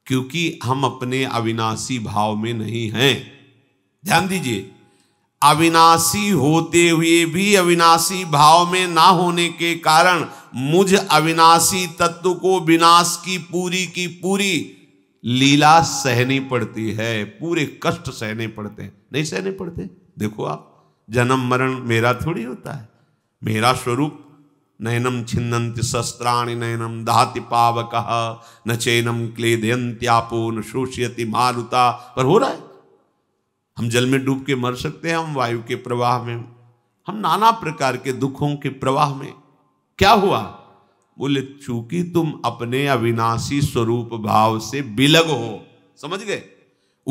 क्योंकि हम अपने अविनाशी भाव में नहीं हैं ध्यान दीजिए अविनाशी होते हुए भी अविनाशी भाव में ना होने के कारण मुझ अविनाशी तत्व को विनाश की पूरी की पूरी लीला सहनी पड़ती है पूरे कष्ट सहने पड़ते हैं नहीं सहने पड़ते देखो आप जन्म मरण मेरा थोड़ी होता है मेरा स्वरूप नयनम छिन्नंत शस्त्राणी नयनम दहाति पावक न चैनम दयंत्यापो न शोषियती मारुता पर हो रहा है हम जल में डूब के मर सकते हैं हम वायु के प्रवाह में हम नाना प्रकार के दुखों के प्रवाह में क्या हुआ बोले चूंकि तुम अपने अविनाशी स्वरूप भाव से बिलग हो समझ गए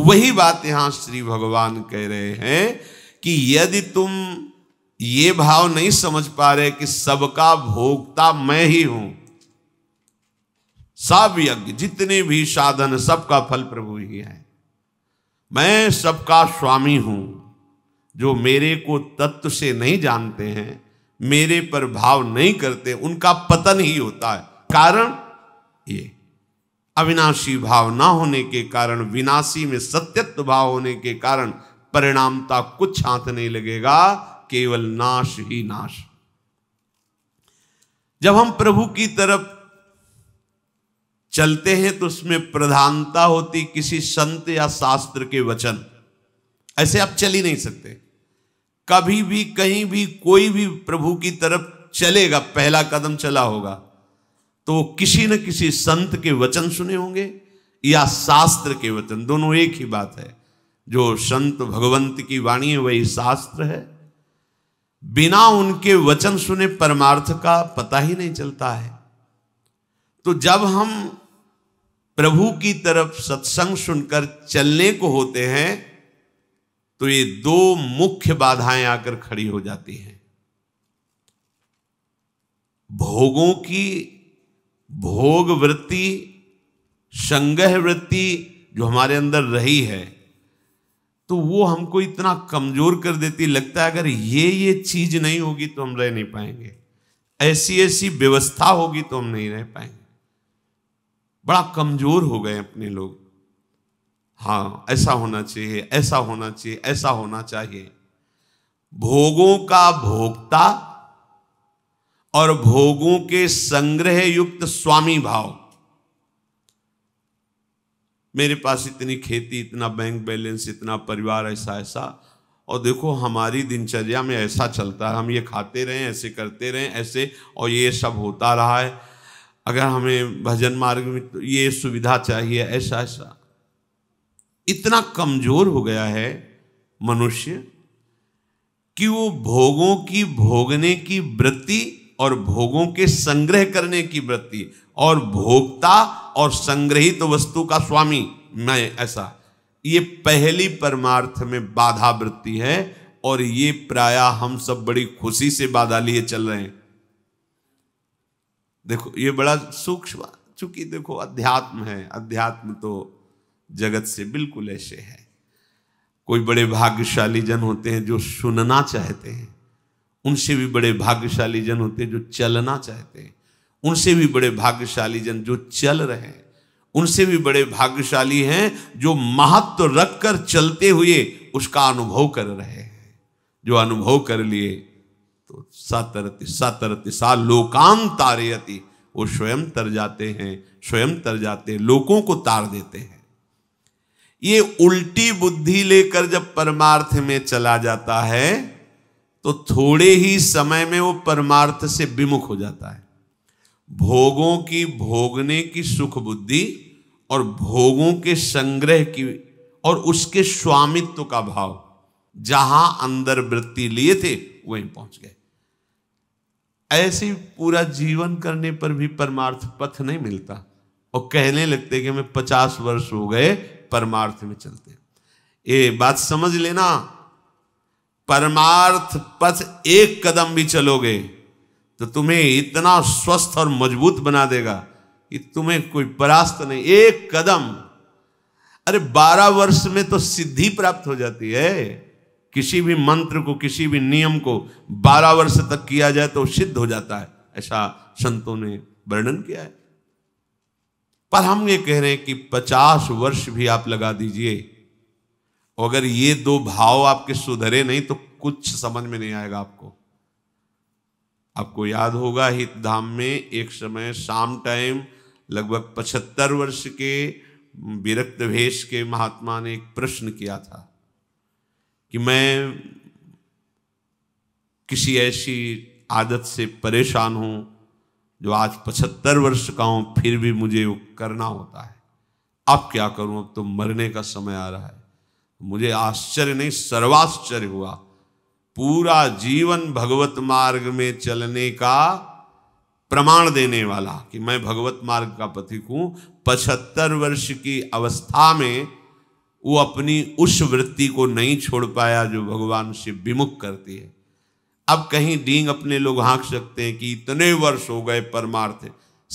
वही बात यहां श्री भगवान कह रहे हैं कि यदि तुम ये भाव नहीं समझ पा रहे कि सबका भोगता मैं ही हूं सब यज्ञ जितने भी साधन सबका फल प्रभु ही है मैं सबका स्वामी हूं जो मेरे को तत्व से नहीं जानते हैं मेरे पर भाव नहीं करते उनका पतन ही होता है कारण ये अविनाशी भाव ना होने के कारण विनाशी में सत्यत्व भाव होने के कारण परिणामता कुछ हाथ नहीं लगेगा केवल नाश ही नाश जब हम प्रभु की तरफ चलते हैं तो उसमें प्रधानता होती किसी संत या शास्त्र के वचन ऐसे आप चल ही नहीं सकते कभी भी कहीं भी कोई भी प्रभु की तरफ चलेगा पहला कदम चला होगा तो वो किसी न किसी संत के वचन सुने होंगे या शास्त्र के वचन दोनों एक ही बात है जो संत भगवंत की वाणी है वही शास्त्र है बिना उनके वचन सुने परमार्थ का पता ही नहीं चलता है तो जब हम प्रभु की तरफ सत्संग सुनकर चलने को होते हैं तो ये दो मुख्य बाधाएं आकर खड़ी हो जाती हैं भोगों की भोग वृत्ति संग्रह वृत्ति जो हमारे अंदर रही है तो वो हमको इतना कमजोर कर देती लगता है अगर ये ये चीज नहीं होगी तो हम रह नहीं पाएंगे ऐसी ऐसी व्यवस्था होगी तो हम नहीं रह पाएंगे बड़ा कमजोर हो गए अपने लोग हाँ ऐसा होना चाहिए ऐसा होना चाहिए ऐसा होना चाहिए भोगों का भोगता और भोगों के संग्रह युक्त स्वामी भाव मेरे पास इतनी खेती इतना बैंक बैलेंस इतना परिवार ऐसा ऐसा और देखो हमारी दिनचर्या में ऐसा चलता है हम ये खाते रहें ऐसे करते रहें ऐसे और ये सब होता रहा है अगर हमें भजन मार्ग में तो ये सुविधा चाहिए ऐसा ऐसा इतना कमजोर हो गया है मनुष्य कि वो भोगों की भोगने की वृत्ति और भोगों के संग्रह करने की वृत्ति और भोगता और संग्रहित तो वस्तु का स्वामी मैं ऐसा ये पहली परमार्थ में बाधा वृत्ति है और ये प्राय हम सब बड़ी खुशी से बाधा लिए चल रहे हैं देखो ये बड़ा सूक्ष्म चूंकि देखो अध्यात्म है अध्यात्म तो जगत से बिल्कुल ऐसे है कोई बड़े भाग्यशाली जन होते हैं जो सुनना चाहते हैं उनसे भी बड़े भाग्यशाली जन होते हैं जो चलना चाहते हैं उनसे भी बड़े भाग्यशाली जन जो चल रहे हैं उनसे भी बड़े भाग्यशाली हैं जो महत्व रखकर चलते हुए उसका अनुभव कर रहे हैं जो अनुभव कर लिए सातरति सातरति सा लोकान तारयति वो स्वयं तर जाते हैं स्वयं तर जाते हैं लोगों को तार देते हैं ये उल्टी बुद्धि लेकर जब परमार्थ में चला जाता है तो थोड़े ही समय में वो परमार्थ से विमुख हो जाता है भोगों की भोगने की सुख बुद्धि और भोगों के संग्रह की और उसके स्वामित्व का भाव जहां अंदर वृत्ति लिए थे वहीं पहुंच गए ऐसे पूरा जीवन करने पर भी परमार्थ पथ नहीं मिलता और कहने लगते कि हमें पचास वर्ष हो गए परमार्थ में चलते ये बात समझ लेना परमार्थ पथ एक कदम भी चलोगे तो तुम्हें इतना स्वस्थ और मजबूत बना देगा कि तुम्हें कोई परास्त नहीं एक कदम अरे बारह वर्ष में तो सिद्धि प्राप्त हो जाती है किसी भी मंत्र को किसी भी नियम को बारह वर्ष तक किया जाए तो सिद्ध हो जाता है ऐसा संतों ने वर्णन किया है पर हम ये कह रहे हैं कि पचास वर्ष भी आप लगा दीजिए अगर ये दो भाव आपके सुधरे नहीं तो कुछ समझ में नहीं आएगा आपको आपको याद होगा हित धाम में एक समय शाम टाइम लगभग पचहत्तर वर्ष के विरक्त भेष के महात्मा ने एक प्रश्न किया था कि मैं किसी ऐसी आदत से परेशान हूं जो आज पचहत्तर वर्ष का हूं फिर भी मुझे वो करना होता है अब क्या करूं अब तो मरने का समय आ रहा है मुझे आश्चर्य नहीं सर्वाश्चर्य हुआ पूरा जीवन भगवत मार्ग में चलने का प्रमाण देने वाला कि मैं भगवत मार्ग का पथिक हूं पचहत्तर वर्ष की अवस्था में वो अपनी उस वृत्ति को नहीं छोड़ पाया जो भगवान से विमुख करती है अब कहीं डींग अपने लोग हाँक सकते हैं कि इतने वर्ष हो गए परमार्थ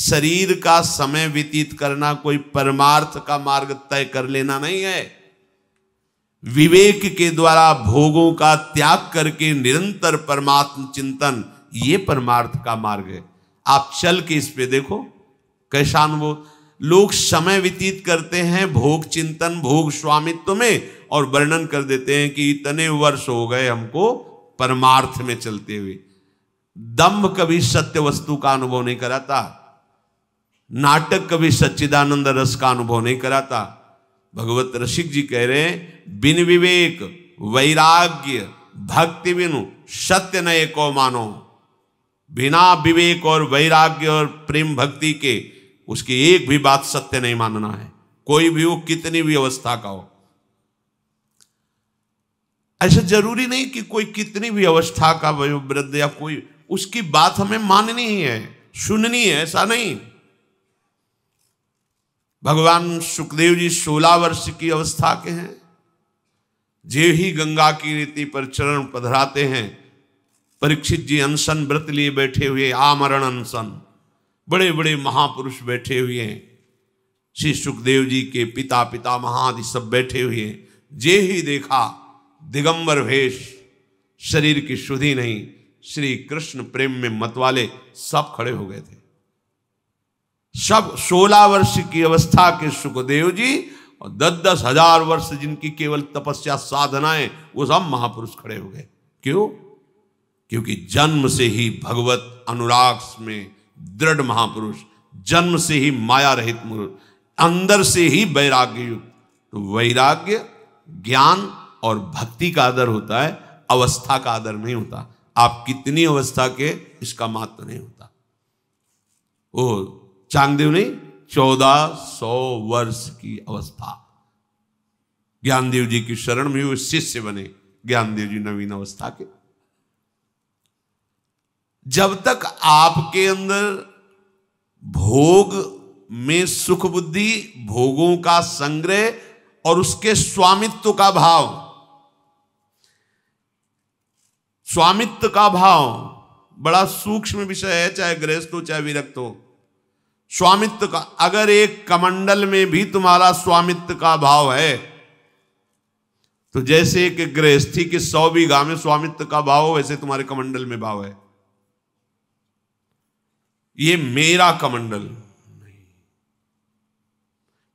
शरीर का समय व्यतीत करना कोई परमार्थ का मार्ग तय कर लेना नहीं है विवेक के द्वारा भोगों का त्याग करके निरंतर परमात्म चिंतन ये परमार्थ का मार्ग है आप चल के इस पे देखो कैसा अनुभव लोग समय व्यतीत करते हैं भोग चिंतन भोग स्वामित्व में और वर्णन कर देते हैं कि इतने वर्ष हो गए हमको परमार्थ में चलते हुए दम्भ कभी सत्य वस्तु का अनुभव नहीं कराता नाटक कभी सच्चिदानंद रस का अनुभव नहीं कराता भगवत रसिक जी कह रहे हैं बिन विवेक वैराग्य भक्ति बिनु सत्य नये को मानो बिना विवेक और वैराग्य और प्रेम भक्ति के उसकी एक भी बात सत्य नहीं मानना है कोई भी हो कितनी भी अवस्था का हो ऐसा जरूरी नहीं कि कोई कितनी भी अवस्था का वृद्ध या कोई उसकी बात हमें माननी ही है सुननी है ऐसा नहीं भगवान सुखदेव जी सोलह वर्ष की अवस्था के हैं जे ही गंगा की रीति पर चरण पधराते हैं परीक्षित जी अनशन व्रत लिए बैठे हुए आमरण अनशन बड़े बड़े महापुरुष बैठे हुए हैं श्री सुखदेव जी के पिता पिता महादि सब बैठे हुए हैं जे ही देखा दिगंबर भेष शरीर की शुद्धि नहीं श्री कृष्ण प्रेम में मतवाले सब खड़े हो गए थे सब सोलह वर्ष की अवस्था के सुखदेव जी और दस दस हजार वर्ष जिनकी केवल तपस्या साधनाएं वो सब महापुरुष खड़े हो गए क्यों क्योंकि जन्म से ही भगवत अनुराग में दृढ़ महापुरुष जन्म से ही माया रहित मुरुष अंदर से ही वैराग्य युक्त तो वैराग्य ज्ञान और भक्ति का आदर होता है अवस्था का आदर नहीं होता आप कितनी अवस्था के इसका मात्र नहीं होता ओ चांगदेव ने चौदह सौ वर्ष की अवस्था ज्ञानदेव जी की शरण में वो शिष्य बने ज्ञानदेव जी नवीन अवस्था के जब तक आपके अंदर भोग में सुख बुद्धि भोगों का संग्रह और उसके स्वामित्व का भाव स्वामित्व का भाव बड़ा सूक्ष्म विषय है चाहे गृहस्थ हो चाहे विरक्त हो स्वामित्व का अगर एक कमंडल में भी तुम्हारा स्वामित्व का भाव है तो जैसे एक गृहस्थी के सौ बीघा में स्वामित्व का भाव हो वैसे तुम्हारे कमंडल में भाव है ये मेरा कमंडल नहीं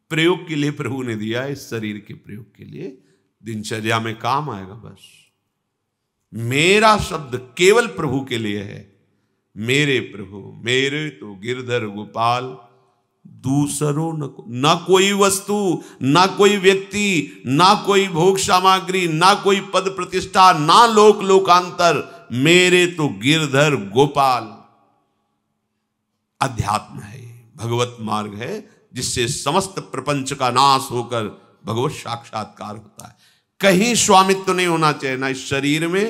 प्रयोग के लिए प्रभु ने दिया इस शरीर के प्रयोग के लिए दिनचर्या में काम आएगा बस मेरा शब्द केवल प्रभु के लिए है मेरे प्रभु मेरे तो गिरधर गोपाल दूसरों न को, ना कोई वस्तु ना कोई व्यक्ति ना कोई भोग सामग्री ना कोई पद प्रतिष्ठा ना लोक लोकांतर मेरे तो गिरधर गोपाल अध्यात्म है भगवत मार्ग है जिससे समस्त प्रपंच का नाश होकर भगवत साक्षात्कार होता है कहीं स्वामित्व तो नहीं होना चाहिए ना इस शरीर में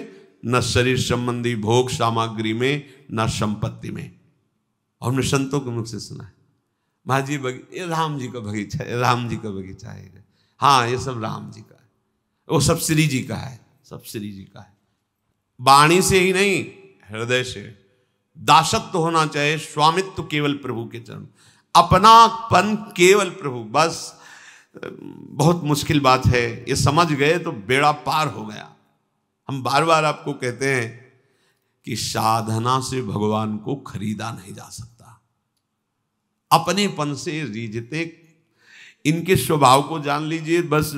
न शरीर संबंधी भोग सामग्री में न संपत्ति में और हमने संतों के मुख से सुना है महाजी बगी राम जी का बगीचा है राम जी का बगीचा है हाँ ये सब राम जी का है वो सब श्री जी का है सब श्री जी का है वाणी से ही नहीं हृदय से दासत्व होना चाहिए स्वामित्व केवल प्रभु के चरण अपनापन केवल प्रभु बस बहुत मुश्किल बात है ये समझ गए तो बेड़ा पार हो गया हम बार बार आपको कहते हैं कि साधना से भगवान को खरीदा नहीं जा सकता अपनेपन से रीझते इनके स्वभाव को जान लीजिए बस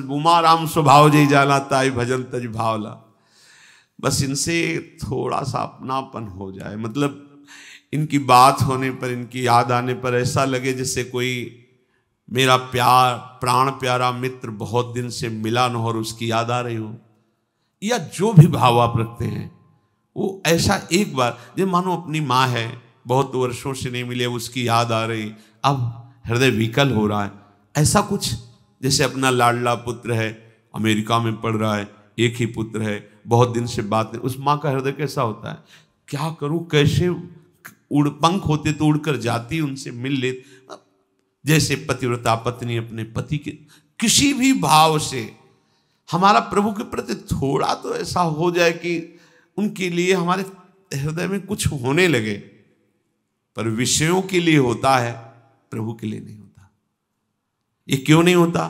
राम स्वभाव जी जाना ताई भजन तज भावला बस इनसे थोड़ा सा अपनापन हो जाए मतलब इनकी बात होने पर इनकी याद आने पर ऐसा लगे जैसे कोई मेरा प्यार प्राण प्यारा मित्र बहुत दिन से मिला न हो और उसकी याद आ रही हो या जो भी भाव आप रखते हैं वो ऐसा एक बार जब मानो अपनी माँ है बहुत वर्षों से नहीं मिले उसकी याद आ रही अब हृदय विकल हो रहा है ऐसा कुछ जैसे अपना लाडला पुत्र है अमेरिका में पढ़ रहा है एक ही पुत्र है बहुत दिन से बात नहीं उस माँ का हृदय कैसा होता है क्या करूँ कैसे उड़ पंख होते तो उड़कर जाती उनसे मिल ले जैसे पतिव्रता पत्नी अपने पति के किसी भी भाव से हमारा प्रभु के प्रति थोड़ा तो ऐसा हो जाए कि उनके लिए हमारे हृदय में कुछ होने लगे पर विषयों के लिए होता है प्रभु के लिए नहीं होता ये क्यों नहीं होता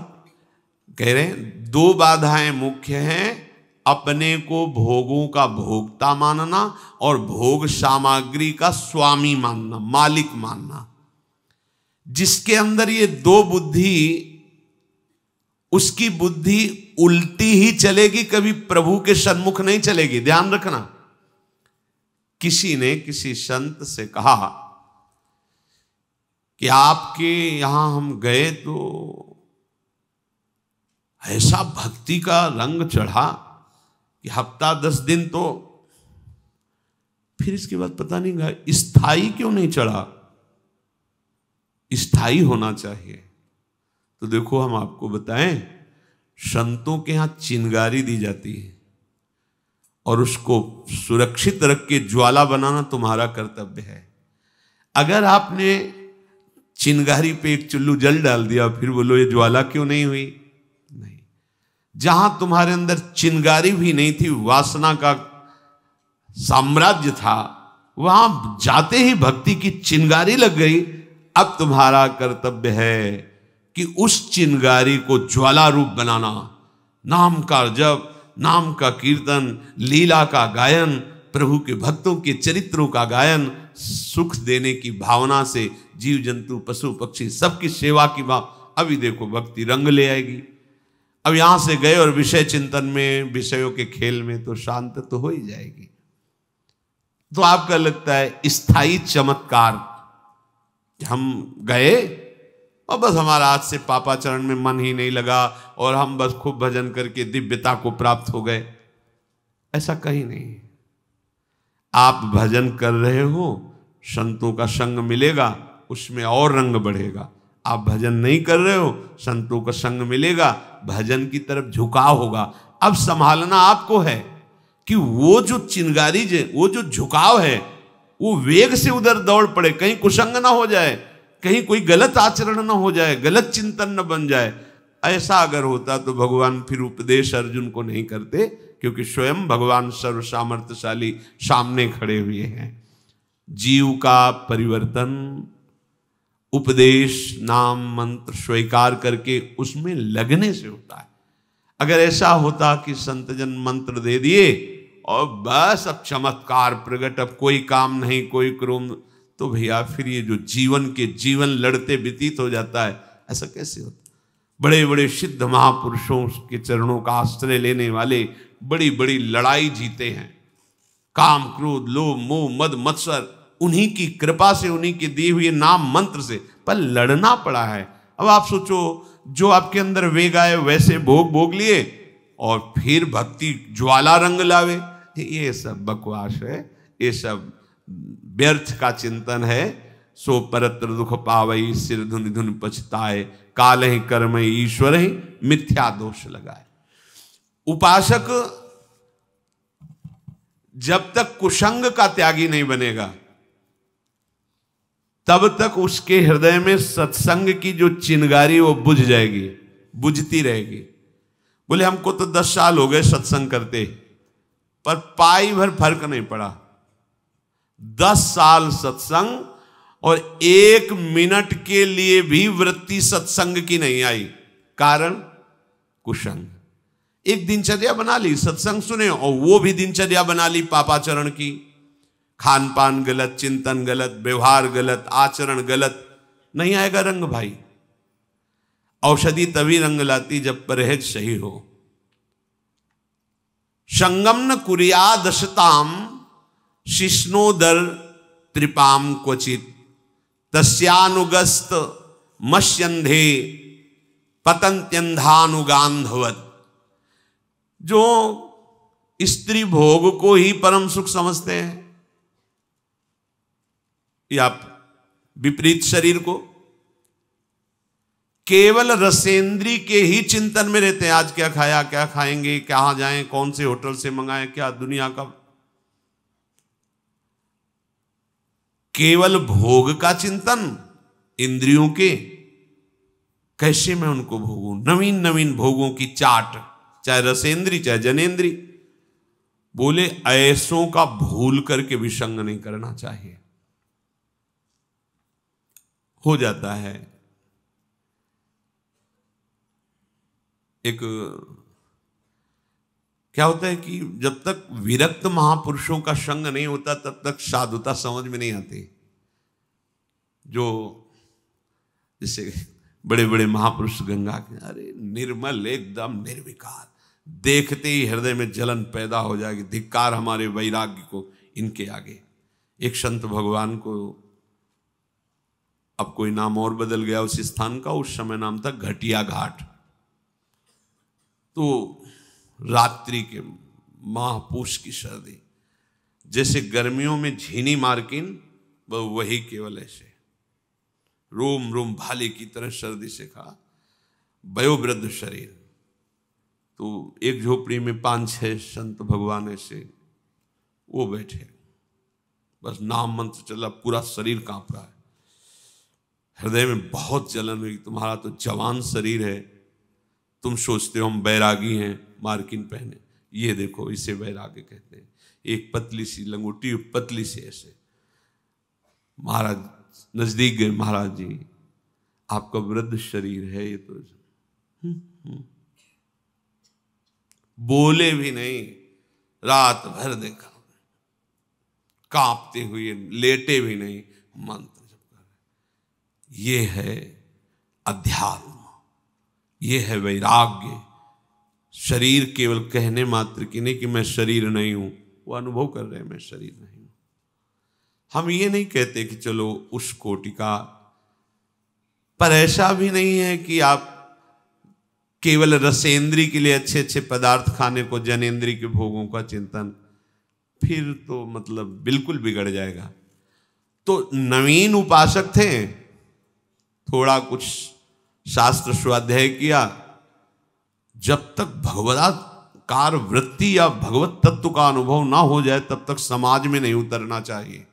कह रहे हैं दो बाधाएं मुख्य हैं अपने को भोगों का भोगता मानना और भोग सामग्री का स्वामी मानना मालिक मानना जिसके अंदर ये दो बुद्धि उसकी बुद्धि उल्टी ही चलेगी कभी प्रभु के सन्मुख नहीं चलेगी ध्यान रखना किसी ने किसी संत से कहा कि आपके यहां हम गए तो ऐसा भक्ति का रंग चढ़ा कि हफ्ता दस दिन तो फिर इसके बाद पता नहीं गया स्थाई क्यों नहीं चढ़ा स्थाई होना चाहिए तो देखो हम आपको बताएं संतों के यहां चिंगारी दी जाती है और उसको सुरक्षित रख के ज्वाला बनाना तुम्हारा कर्तव्य है अगर आपने चिंगारी पे एक चुल्लू जल डाल दिया फिर बोलो ये ज्वाला क्यों नहीं हुई जहां तुम्हारे अंदर चिंगारी भी नहीं थी वासना का साम्राज्य था वहां जाते ही भक्ति की चिंगारी लग गई अब तुम्हारा कर्तव्य है कि उस चिंगारी को ज्वाला रूप बनाना नाम का जब नाम का कीर्तन लीला का गायन प्रभु के भक्तों के चरित्रों का गायन सुख देने की भावना से जीव जंतु पशु पक्षी सबकी सेवा की भाव अभी देखो भक्ति रंग ले आएगी अब यहां से गए और विषय चिंतन में विषयों के खेल में तो शांत तो हो ही जाएगी तो आपका लगता है स्थाई चमत्कार हम गए और बस हमारा हाथ से पापाचरण में मन ही नहीं लगा और हम बस खूब भजन करके दिव्यता को प्राप्त हो गए ऐसा कहीं नहीं आप भजन कर रहे हो संतों का संग मिलेगा उसमें और रंग बढ़ेगा आप भजन नहीं कर रहे हो संतों का संग मिलेगा भजन की तरफ झुकाव होगा अब संभालना आपको है कि वो जो चिंगारी जे वो जो झुकाव है वो वेग से उधर दौड़ पड़े कहीं कुसंग ना हो जाए कहीं कोई गलत आचरण ना हो जाए गलत चिंतन न बन जाए ऐसा अगर होता तो भगवान फिर उपदेश अर्जुन को नहीं करते क्योंकि स्वयं भगवान सर्व सामर्थ्यशाली सामने खड़े हुए हैं जीव का परिवर्तन उपदेश नाम मंत्र स्वीकार करके उसमें लगने से होता है अगर ऐसा होता कि संतजन मंत्र दे दिए और बस अब चमत्कार प्रकट अब कोई काम नहीं कोई क्रोम तो भैया फिर ये जो जीवन के जीवन लड़ते व्यतीत हो जाता है ऐसा कैसे होता बड़े बड़े सिद्ध महापुरुषों के चरणों का आश्रय लेने वाले बड़ी बड़ी लड़ाई जीते हैं काम क्रोध लोभ मोह मद मत्सर उन्हीं की कृपा से उन्हीं के दिए हुए नाम मंत्र से पर लड़ना पड़ा है अब आप सोचो जो आपके अंदर वेग आए वैसे भोग भोग लिए और फिर भक्ति ज्वाला रंग लावे ये सब बकवास है ये सब व्यर्थ का चिंतन है सो परत्र दुख पावई सिर धुन धुन पछताए काल ही कर्म ईश्वर ही मिथ्या दोष लगाए उपासक जब तक कुशंग का त्यागी नहीं बनेगा तब तक उसके हृदय में सत्संग की जो चिनगारी वो बुझ जाएगी बुझती रहेगी बोले हमको तो दस साल हो गए सत्संग करते पर पाई भर फर्क नहीं पड़ा दस साल सत्संग और एक मिनट के लिए भी वृत्ति सत्संग की नहीं आई कारण कुसंग एक दिनचर्या बना ली सत्संग सुने और वो भी दिनचर्या बना ली पापाचरण की खान पान गलत चिंतन गलत व्यवहार गलत आचरण गलत नहीं आएगा रंग भाई औषधि तभी रंग लाती जब परहेज सही हो संगम न कुरिया दशताम शिष्णोदर त्रिपाम क्वचित तस्यानुगस्त मस्यंधे पतंत्यंधानुगांधवत जो स्त्री भोग को ही परम सुख समझते हैं आप विपरीत शरीर को केवल रसेंद्री के ही चिंतन में रहते हैं आज क्या खाया क्या खाएंगे कहां जाए कौन से होटल से मंगाएं क्या दुनिया का केवल भोग का चिंतन इंद्रियों के कैसे मैं उनको भोगू नवीन नवीन भोगों की चाट चाहे रसेंद्री चाहे जनेन्द्री बोले ऐसों का भूल करके विसंग नहीं करना चाहिए हो जाता है एक क्या होता है कि जब तक विरक्त महापुरुषों का संग नहीं होता तब तक साधुता समझ में नहीं आती जो जैसे बड़े बड़े महापुरुष गंगा के अरे निर्मल एकदम निर्विकार देखते ही हृदय में जलन पैदा हो जाएगी धिक्कार हमारे वैराग्य को इनके आगे एक संत भगवान को अब कोई नाम और बदल गया उस स्थान का उस समय नाम था घटिया घाट तो रात्रि के महापूष की सर्दी जैसे गर्मियों में झीनी मार्किन वही केवल ऐसे रोम रोम भाले की तरह सर्दी से खा वयोवृद्ध शरीर तो एक झोपड़ी में पांच छह संत भगवान ऐसे वो बैठे बस नाम मंत्र चला पूरा शरीर कांप रहा है हृदय में बहुत जलन हुई तुम्हारा तो जवान शरीर है तुम सोचते हो हम बैरागी हैं मार्किन पहने ये देखो इसे बैराग्य कहते हैं एक पतली सी लंगूटी पतली सी ऐसे महाराज नजदीक गए महाराज जी आपका वृद्ध शरीर है ये तो हुँ, हम्म, हुँ। हम्म। बोले भी नहीं रात भर देखा कांपते हुए लेटे भी नहीं मन ये है अध्यात्म ये है वैराग्य शरीर केवल कहने मात्र की नहीं कि मैं शरीर नहीं हूं वो अनुभव कर रहे हैं मैं शरीर नहीं हूं हम ये नहीं कहते कि चलो उस कोटि का पर ऐसा भी नहीं है कि आप केवल रसेंद्री के लिए अच्छे अच्छे पदार्थ खाने को जनेन्द्री के भोगों का चिंतन फिर तो मतलब बिल्कुल बिगड़ जाएगा तो नवीन उपासक थे थोड़ा कुछ शास्त्र स्वाध्याय किया जब तक भगवदाकार वृत्ति या भगवत तत्व का अनुभव ना हो जाए तब तक समाज में नहीं उतरना चाहिए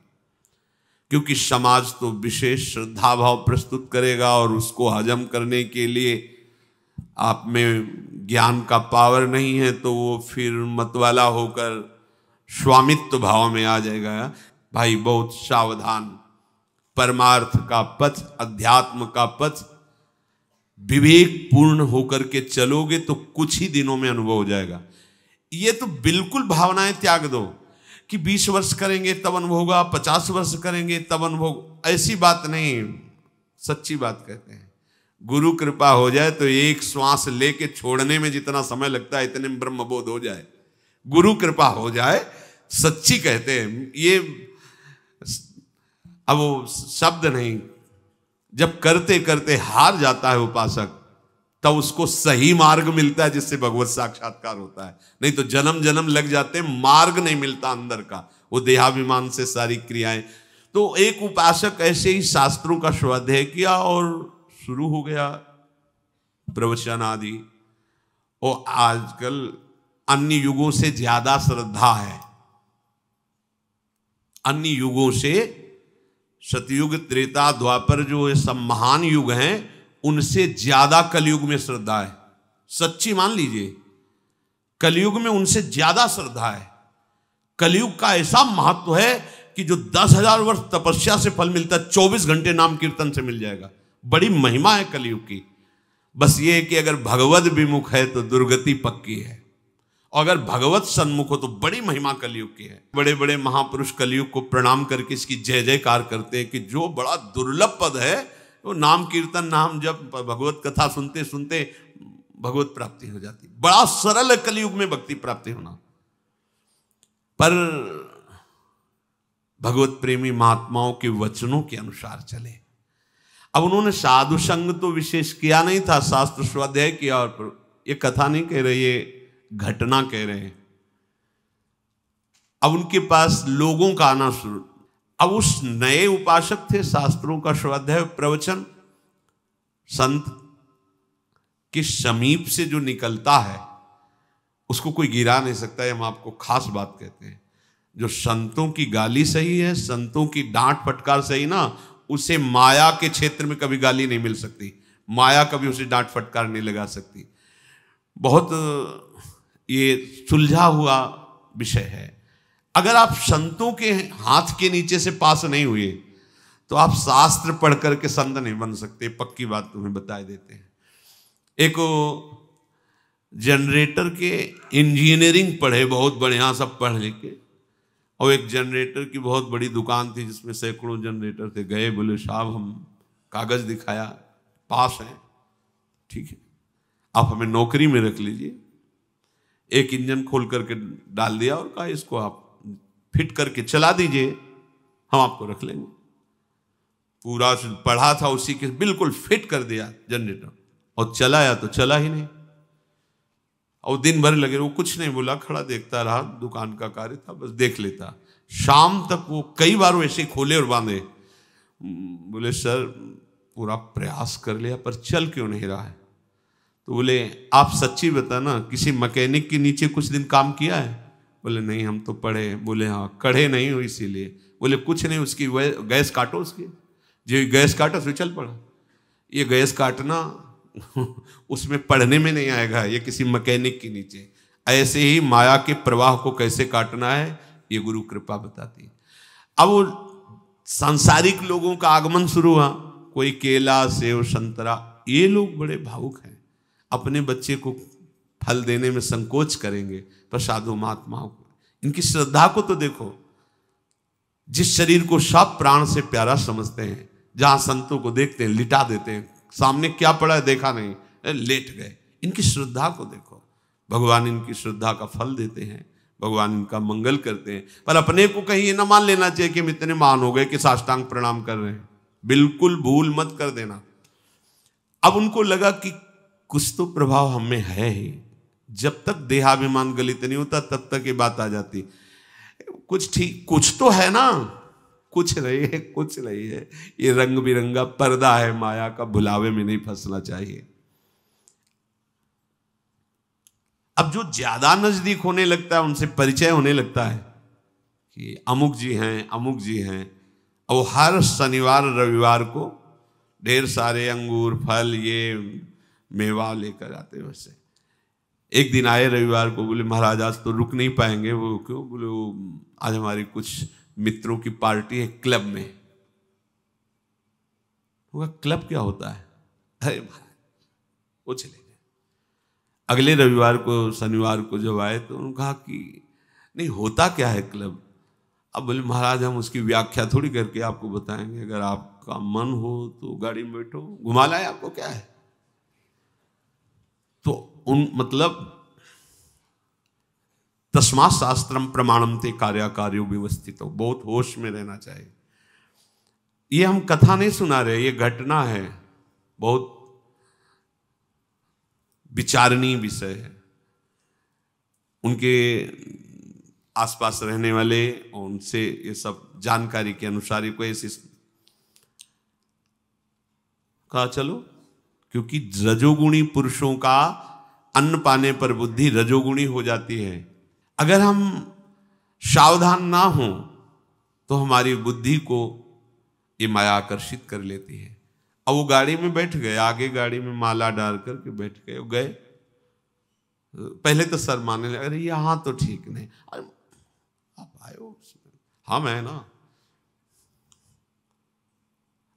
क्योंकि समाज तो विशेष श्रद्धा भाव प्रस्तुत करेगा और उसको हजम करने के लिए आप में ज्ञान का पावर नहीं है तो वो फिर मतवाला होकर स्वामित्व भाव में आ जाएगा भाई बहुत सावधान परमार्थ का पथ अध्यात्म का पथ विवेक पूर्ण होकर के चलोगे तो कुछ ही दिनों में अनुभव हो जाएगा ये तो बिल्कुल भावनाएं त्याग दो कि 20 वर्ष करेंगे तब अनुभव होगा 50 वर्ष करेंगे तब अनुभव ऐसी बात नहीं सच्ची बात कहते हैं गुरु कृपा हो जाए तो एक श्वास लेके छोड़ने में जितना समय लगता है इतने ब्रह्मबोध हो जाए गुरु कृपा हो जाए सच्ची कहते हैं ये अब वो शब्द नहीं जब करते करते हार जाता है उपासक तब तो उसको सही मार्ग मिलता है जिससे भगवत साक्षात्कार होता है नहीं तो जन्म जन्म लग जाते मार्ग नहीं मिलता अंदर का वो देहाभिमान से सारी क्रियाएं तो एक उपासक ऐसे ही शास्त्रों का स्वाध्याय किया और शुरू हो गया प्रवचन आदि और आजकल अन्य युगों से ज्यादा श्रद्धा है अन्य युगों से सतयुग त्रेता द्वापर जो ये सब महान युग हैं उनसे ज्यादा कलयुग में श्रद्धा है सच्ची मान लीजिए कलयुग में उनसे ज्यादा श्रद्धा है कलयुग का ऐसा महत्व है कि जो दस हजार वर्ष तपस्या से फल मिलता है चौबीस घंटे नाम कीर्तन से मिल जाएगा बड़ी महिमा है कलयुग की बस ये कि अगर भगवत विमुख है तो दुर्गति पक्की है अगर भगवत सन्मुख हो तो बड़ी महिमा कलयुग की है बड़े बड़े महापुरुष कलयुग को प्रणाम करके इसकी जय जयकार करते हैं कि जो बड़ा दुर्लभ पद है वो नाम कीर्तन नाम जब भगवत कथा सुनते सुनते भगवत प्राप्ति हो जाती बड़ा सरल कलयुग में भक्ति प्राप्ति होना पर भगवत प्रेमी महात्माओं के वचनों के अनुसार चले अब उन्होंने साधु संग तो विशेष किया नहीं था शास्त्र स्वाध्याय किया और ये कथा नहीं कह रही है घटना कह रहे हैं अब उनके पास लोगों का आना शुरू अब उस नए उपासक थे शास्त्रों का स्वाध्याय प्रवचन संत के समीप से जो निकलता है उसको कोई गिरा नहीं सकता है हम आपको खास बात कहते हैं जो संतों की गाली सही है संतों की डांट फटकार सही ना उसे माया के क्षेत्र में कभी गाली नहीं मिल सकती माया कभी उसे डांट फटकार नहीं लगा सकती बहुत ये सुलझा हुआ विषय है अगर आप संतों के हाथ के नीचे से पास नहीं हुए तो आप शास्त्र पढ़ करके संत नहीं बन सकते पक्की बात तुम्हें बताए देते हैं एक जनरेटर के इंजीनियरिंग पढ़े बहुत बढ़िया सब पढ़ लिखे और एक जनरेटर की बहुत बड़ी दुकान थी जिसमें सैकड़ों जनरेटर थे गए बोले साहब हम कागज़ दिखाया पास हैं ठीक है आप हमें नौकरी में रख लीजिए एक इंजन खोल करके डाल दिया और कहा इसको आप फिट करके चला दीजिए हम आपको रख लेंगे पूरा पढ़ा था उसी के बिल्कुल फिट कर दिया जनरेटर और चलाया तो चला ही नहीं और दिन भर लगे वो कुछ नहीं बोला खड़ा देखता रहा दुकान का कार्य था बस देख लेता शाम तक वो कई बार वैसे खोले और बांधे बोले सर पूरा प्रयास कर लिया पर चल क्यों नहीं रहा है तो बोले आप सच्ची बताना किसी मकैनिक के नीचे कुछ दिन काम किया है बोले नहीं हम तो पढ़े बोले हाँ कढ़े नहीं हो इसीलिए बोले कुछ नहीं उसकी गैस काटो उसकी जो गैस काटो फिर चल पड़ा ये गैस काटना उसमें पढ़ने में नहीं आएगा ये किसी मकैनिक के नीचे ऐसे ही माया के प्रवाह को कैसे काटना है ये गुरु कृपा बताती है अब वो सांसारिक लोगों का आगमन शुरू हुआ कोई केला सेव संतरा ये लोग बड़े भावुक हैं अपने बच्चे को फल देने में संकोच करेंगे पर महात्माओं को इनकी श्रद्धा को तो देखो जिस शरीर को सब प्राण से प्यारा समझते हैं जहां संतों को देखते हैं लिटा देते हैं सामने क्या पड़ा है देखा नहीं लेट गए इनकी श्रद्धा को देखो भगवान इनकी श्रद्धा का फल देते हैं भगवान इनका मंगल करते हैं पर अपने को कहीं ये ना मान लेना चाहिए कि हम इतने महान हो गए कि साष्टांग प्रणाम कर रहे हैं बिल्कुल भूल मत कर देना अब उनको लगा कि कुछ तो प्रभाव हम में है ही जब तक देहाभिमान गलित नहीं होता तब तक ये बात आ जाती कुछ ठीक कुछ तो है ना कुछ नहीं है कुछ नहीं है ये रंग बिरंगा पर्दा है माया का भुलावे में नहीं फंसना चाहिए अब जो ज्यादा नजदीक होने लगता है उनसे परिचय होने लगता है कि अमुक जी हैं अमुक जी हैं और हर शनिवार रविवार को ढेर सारे अंगूर फल ये मेवा लेकर आते वैसे एक दिन आए रविवार को बोले महाराज आज तो रुक नहीं पाएंगे वो क्यों बोले वो आज हमारी कुछ मित्रों की पार्टी है क्लब में वो क्लब क्या होता है अरे महाराज वो चले गए अगले रविवार को शनिवार को जब आए तो उन्होंने कहा कि नहीं होता क्या है क्लब अब बोले महाराज हम उसकी व्याख्या थोड़ी करके आपको बताएंगे अगर आपका मन हो तो गाड़ी में बैठो घुमा लाए आपको क्या है तो उन मतलब तस्मा शास्त्रम प्रमाणम थे कार्या कार्यो व्यवस्थित हो बहुत होश में रहना चाहिए ये हम कथा नहीं सुना रहे ये घटना है बहुत विचारणीय विषय है उनके आसपास रहने वाले और उनसे ये सब जानकारी के अनुसार ही कोई ऐसी कहा चलो क्योंकि रजोगुणी पुरुषों का अन्न पाने पर बुद्धि रजोगुणी हो जाती है अगर हम सावधान ना हो तो हमारी बुद्धि को ये माया आकर्षित कर लेती है अब वो गाड़ी में बैठ गए आगे गाड़ी में माला डाल करके बैठ गए गए पहले तो सर माने लगे अरे यहां तो ठीक नहीं आप आयो हम है ना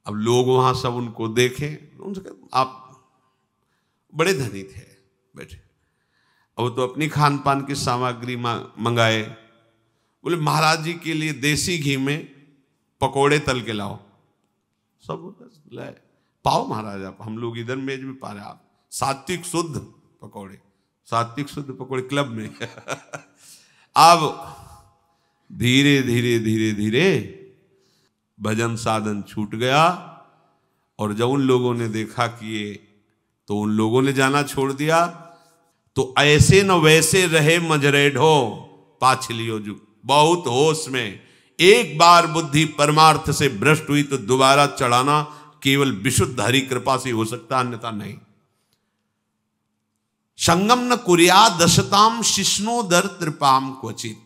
अब लोग वहां सब उनको देखें उनसे आप बड़े धनी थे बैठे वो तो अपनी खान पान की सामग्री मंगाए बोले महाराज जी के लिए देसी घी में पकोड़े तल के लाओ सब लाए पाओ महाराज आप हम लोग इधर मेज में पा रहे आप सात्विक शुद्ध पकोड़े सात्विक शुद्ध पकोड़े क्लब में अब धीरे धीरे धीरे धीरे भजन साधन छूट गया और जब उन लोगों ने देखा कि ये तो उन लोगों ने जाना छोड़ दिया तो ऐसे न वैसे रहे मजरेढ़ो पाछलियो जू बहुत होश में एक बार बुद्धि परमार्थ से भ्रष्ट हुई तो दोबारा चढ़ाना केवल विशुद्ध हरि कृपा से हो सकता अन्यथा नहीं संगम न कुरिया दशताम शिष्णोदर त्रिपाम क्वचित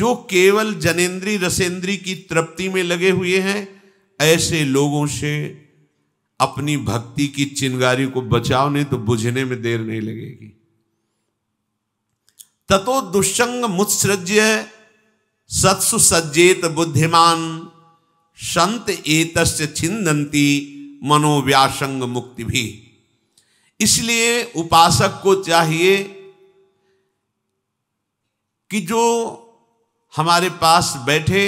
जो केवल जनेन्द्री रसेंद्री की तृप्ति में लगे हुए हैं ऐसे लोगों से अपनी भक्ति की चिंगारी को बचाओ नहीं तो बुझने में देर नहीं लगेगी ततो दुष्संग मुत्सृज्य सत्सु सज्जेत बुद्धिमान संत एत छिंदंती मनोव्यासंग मुक्ति भी इसलिए उपासक को चाहिए कि जो हमारे पास बैठे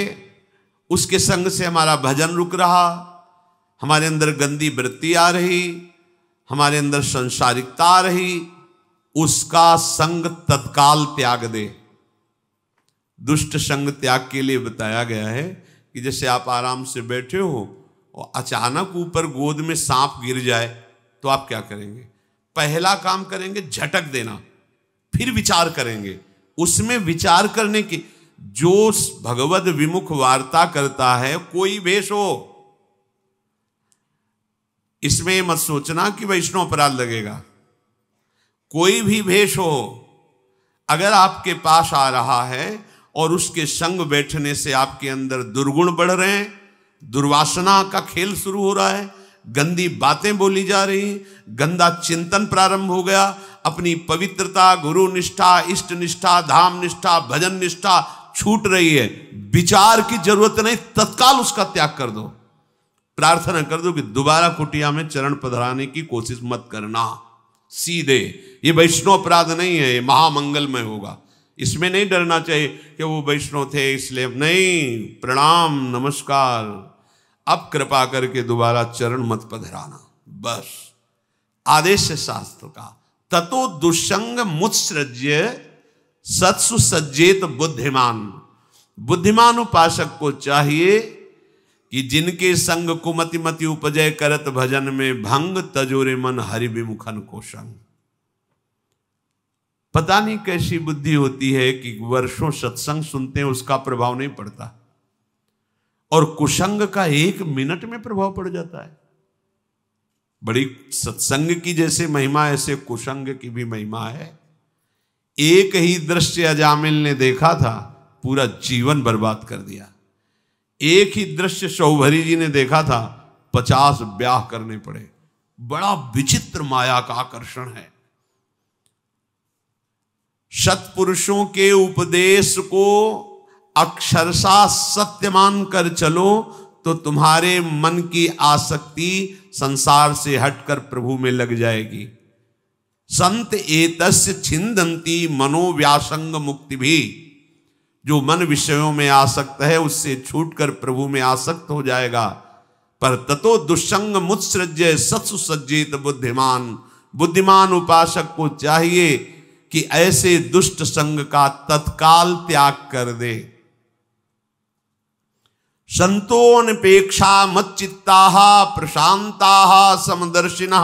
उसके संग से हमारा भजन रुक रहा हमारे अंदर गंदी वृत्ति आ रही हमारे अंदर संसारिकता आ रही उसका संग तत्काल त्याग दे दुष्ट संग त्याग के लिए बताया गया है कि जैसे आप आराम से बैठे हो और अचानक ऊपर गोद में सांप गिर जाए तो आप क्या करेंगे पहला काम करेंगे झटक देना फिर विचार करेंगे उसमें विचार करने की जो भगवत विमुख वार्ता करता है कोई भेष हो इसमें मत सोचना कि वैष्णव अपराध लगेगा कोई भी भेष हो अगर आपके पास आ रहा है और उसके संग बैठने से आपके अंदर दुर्गुण बढ़ रहे हैं दुर्वासना का खेल शुरू हो रहा है गंदी बातें बोली जा रही गंदा चिंतन प्रारंभ हो गया अपनी पवित्रता गुरु निष्ठा इष्ट निष्ठा धाम निष्ठा भजन निष्ठा छूट रही है विचार की जरूरत नहीं तत्काल उसका त्याग कर दो प्रार्थना कर दो कि दोबारा कुटिया में चरण पधराने की कोशिश मत करना सीधे ये वैष्णव अपराध नहीं है ये महामंगल में होगा इसमें नहीं डरना चाहिए कि वो वैष्णव थे इसलिए नहीं प्रणाम नमस्कार अब कृपा करके दोबारा चरण मत पधराना बस आदेश शास्त्र का ततो दुसंग मुत्सृज्य सत्सु सज्जेत बुद्धिमान बुद्धिमान उपासक को चाहिए कि जिनके संग कुमति मति उपजय करत भजन में भंग तजोरे मन हरि विमुखन को संग पता नहीं कैसी बुद्धि होती है कि वर्षों सत्संग सुनते हैं उसका प्रभाव नहीं पड़ता और कुसंग का एक मिनट में प्रभाव पड़ जाता है बड़ी सत्संग की जैसे महिमा ऐसे कुसंग की भी महिमा है एक ही दृश्य अजामिल ने देखा था पूरा जीवन बर्बाद कर दिया एक ही दृश्य शौभरी जी ने देखा था पचास ब्याह करने पड़े बड़ा विचित्र माया का आकर्षण है शतपुरुषों के उपदेश को अक्षरशा सत्य मान कर चलो तो तुम्हारे मन की आसक्ति संसार से हटकर प्रभु में लग जाएगी संत एतस्य छिंदंती मनोव्यासंग मुक्ति भी जो मन विषयों में आसक्त है उससे छूटकर प्रभु में आसक्त हो जाएगा पर ततो दुसंग मुत्सृज्य सत्सुसज्जित बुद्धिमान बुद्धिमान उपासक को चाहिए कि ऐसे दुष्ट संग का तत्काल त्याग कर दे संतोनपेक्षा मच्चित्ता प्रशांता समदर्शिना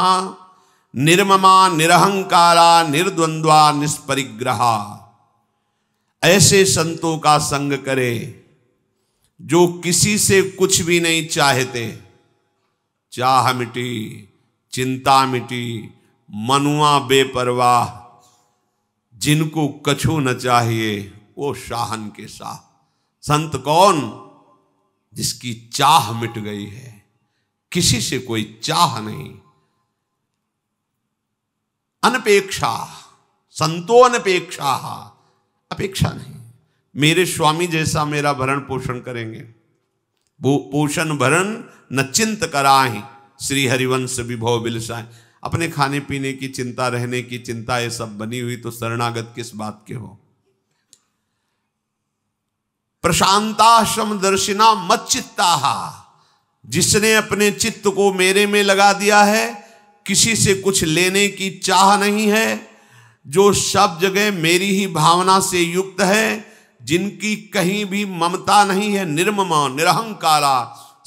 निर्ममा निरहंकारा निर्द्वंद्वा निष्परिग्रहा ऐसे संतों का संग करे जो किसी से कुछ भी नहीं चाहते चाह मिटी चिंता मिटी मनुआ बेपरवाह जिनको कछु न चाहिए वो शाहन के साथ संत कौन जिसकी चाह मिट गई है किसी से कोई चाह नहीं अनपेक्षा संतो अनपेक्षा अपेक्षा नहीं मेरे स्वामी जैसा मेरा भरण पोषण करेंगे पोषण भरण न चिंत कराए श्री हरिवंश विभव बिलसाए अपने खाने पीने की चिंता रहने की चिंता ये सब बनी हुई तो शरणागत किस बात के हो प्रशांताश्रम दर्शिना मत चित्ता जिसने अपने चित्त को मेरे में लगा दिया है किसी से कुछ लेने की चाह नहीं है जो सब जगह मेरी ही भावना से युक्त है जिनकी कहीं भी ममता नहीं है निर्मम निरहंकारा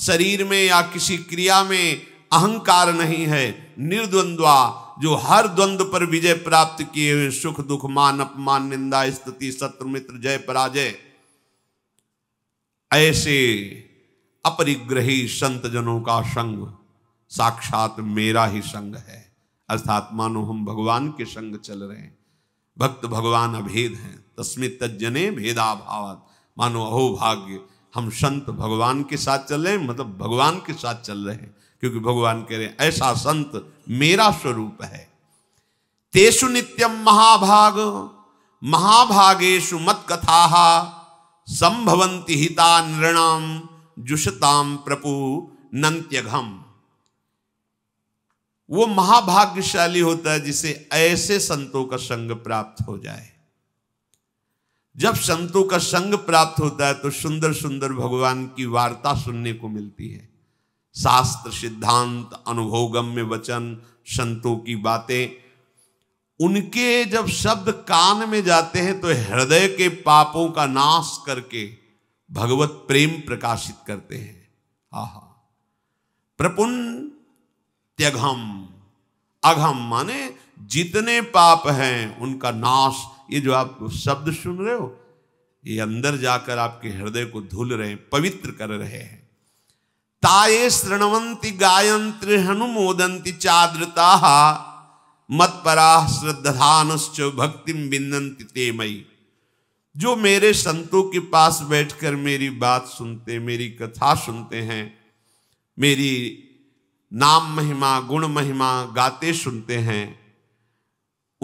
शरीर में या किसी क्रिया में अहंकार नहीं है निर्द्वंद्वा जो हर द्वंद पर विजय प्राप्त किए हुए सुख दुख मान अपमान निंदा स्तुति शत्रु मित्र जय पराजय ऐसे अपरिग्रही संत जनों का संग साक्षात मेरा ही संग है अर्थात मानो हम भगवान के संग चल रहे हैं भक्त भगवान अभेद हैं तस्मित तजने भेदाभाव मानो अहो भाग्य हम संत भगवान के साथ चल रहे हैं मतलब भगवान के साथ चल रहे हैं क्योंकि भगवान कह रहे हैं ऐसा संत मेरा स्वरूप है तेषु नित्यम महाभाग महाभागेशु मत कथा संभवंती हिता नृणाम जुषताम प्रपु नंत्यघम वो महाभाग्यशाली होता है जिसे ऐसे संतों का संग प्राप्त हो जाए जब संतों का संग प्राप्त होता है तो सुंदर सुंदर भगवान की वार्ता सुनने को मिलती है शास्त्र सिद्धांत अनुभवगम्य वचन संतों की बातें उनके जब शब्द कान में जाते हैं तो हृदय के पापों का नाश करके भगवत प्रेम प्रकाशित करते हैं आहा प्रपुन त्यघम अघम माने जितने पाप हैं उनका नाश ये जो आप शब्द सुन रहे हो ये अंदर जाकर आपके हृदय को धुल रहे हैं पवित्र कर रहे हैं ताये श्रृणवंती गायंत्री हनुमोदंती चाद्रता मतपरा श्रद्धानश्च भक्ति बिंदंती ते मई जो मेरे संतों के पास बैठकर मेरी बात सुनते मेरी कथा सुनते हैं मेरी नाम महिमा गुण महिमा गाते सुनते हैं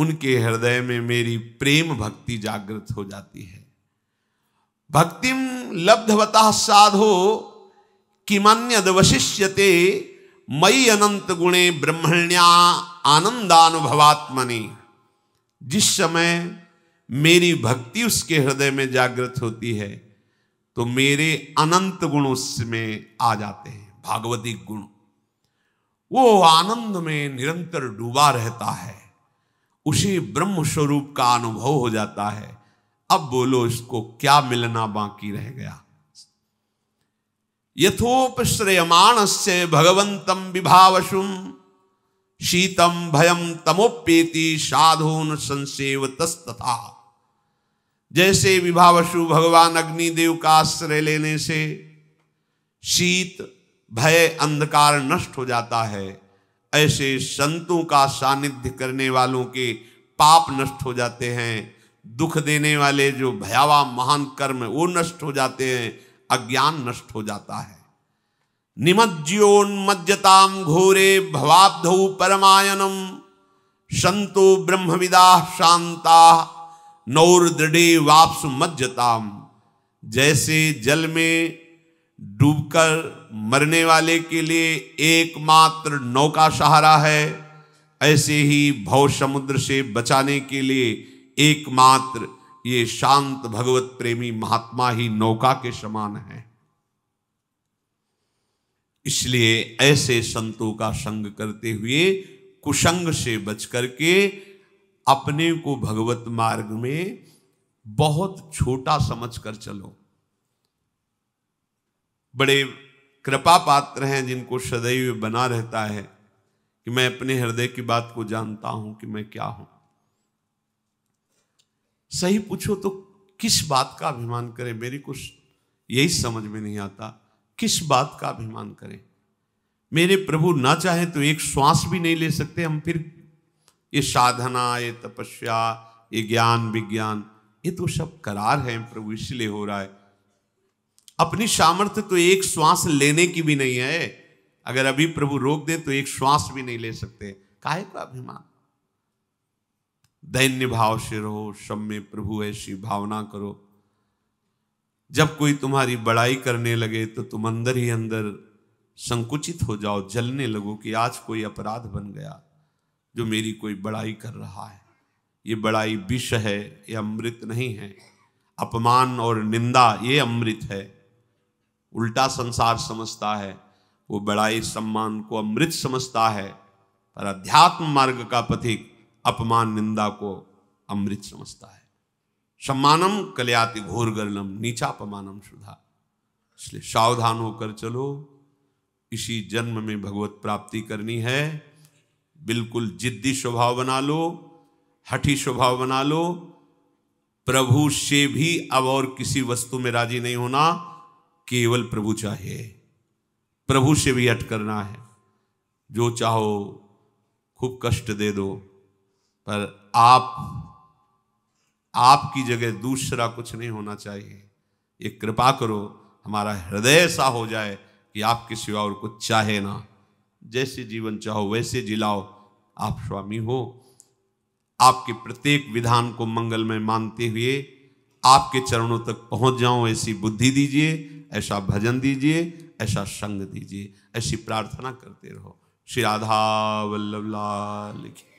उनके हृदय में मेरी प्रेम भक्ति जागृत हो जाती है भक्तिम लब्धवता साधो किमन्यद वशिष्यते मई अनंत गुणे ब्रह्मण्या आनंदानुभवात्मनि जिस समय मेरी भक्ति उसके हृदय में जागृत होती है तो मेरे अनंत गुण उसमें आ जाते हैं भागवती गुण वो आनंद में निरंतर डूबा रहता है उसी ब्रह्म स्वरूप का अनुभव हो जाता है अब बोलो इसको क्या मिलना बाकी रह गया यथोपश्रेयमाण से भगवंतम विभावशुम शीतम भयम तमोपेति साधून संसेव तस्तथा जैसे विभावशु भगवान अग्निदेव का आश्रय लेने से शीत भय अंधकार नष्ट हो जाता है ऐसे संतों का सानिध्य करने वालों के पाप नष्ट हो जाते हैं दुख देने वाले जो भयावह महान कर्म वो नष्ट हो जाते हैं अज्ञान नष्ट हो जाता है निमज्योन्मज्जताम घोरे भवाब्ध परमायनम संतो ब्रह्मविदा शांता नौर दृढ़ वापस मज्जताम जैसे जल में डूबकर मरने वाले के लिए एकमात्र नौका सहारा है ऐसे ही भव समुद्र से बचाने के लिए एकमात्र ये शांत भगवत प्रेमी महात्मा ही नौका के समान है इसलिए ऐसे संतों का संग करते हुए कुसंग से बच करके अपने को भगवत मार्ग में बहुत छोटा समझ कर चलो बड़े कृपा पात्र हैं जिनको सदैव बना रहता है कि मैं अपने हृदय की बात को जानता हूं कि मैं क्या हूं सही पूछो तो किस बात का अभिमान करें मेरी कुछ यही समझ में नहीं आता किस बात का अभिमान करें मेरे प्रभु ना चाहे तो एक श्वास भी नहीं ले सकते हम फिर ये साधना ये तपस्या ये ज्ञान विज्ञान ये तो सब करार है प्रभु इसलिए हो रहा है अपनी सामर्थ्य तो एक श्वास लेने की भी नहीं है अगर अभी प्रभु रोक दे तो एक श्वास भी नहीं ले सकते काहे का अभिमान दैन्य भाव से रहो सब में प्रभु ऐसी भावना करो जब कोई तुम्हारी बड़ाई करने लगे तो तुम अंदर ही अंदर संकुचित हो जाओ जलने लगो कि आज कोई अपराध बन गया जो मेरी कोई बड़ाई कर रहा है ये बड़ाई विष है ये अमृत नहीं है अपमान और निंदा ये अमृत है उल्टा संसार समझता है वो बड़ाई सम्मान को अमृत समझता है पर अध्यात्म मार्ग का पथिक अपमान निंदा को अमृत समझता है सम्मानम कल्याति कलयाति नीचा नीचापमानम सुधा इसलिए सावधान होकर चलो इसी जन्म में भगवत प्राप्ति करनी है बिल्कुल जिद्दी स्वभाव बना लो हठी स्वभाव बना लो प्रभु से भी अब और किसी वस्तु में राजी नहीं होना केवल प्रभु चाहे प्रभु से भी अट करना है जो चाहो खूब कष्ट दे दो पर आप आपकी जगह दूसरा कुछ नहीं होना चाहिए ये कृपा करो हमारा हृदय ऐसा हो जाए कि आपके सिवा और कुछ चाहे ना जैसे जीवन चाहो वैसे जिलाओ आप स्वामी हो आपके प्रत्येक विधान को मंगल में मानते हुए आपके चरणों तक पहुंच जाऊं ऐसी बुद्धि दीजिए ऐसा भजन दीजिए ऐसा संग दीजिए ऐसी प्रार्थना करते रहो श्री राधा वल्लभ लाल लिखे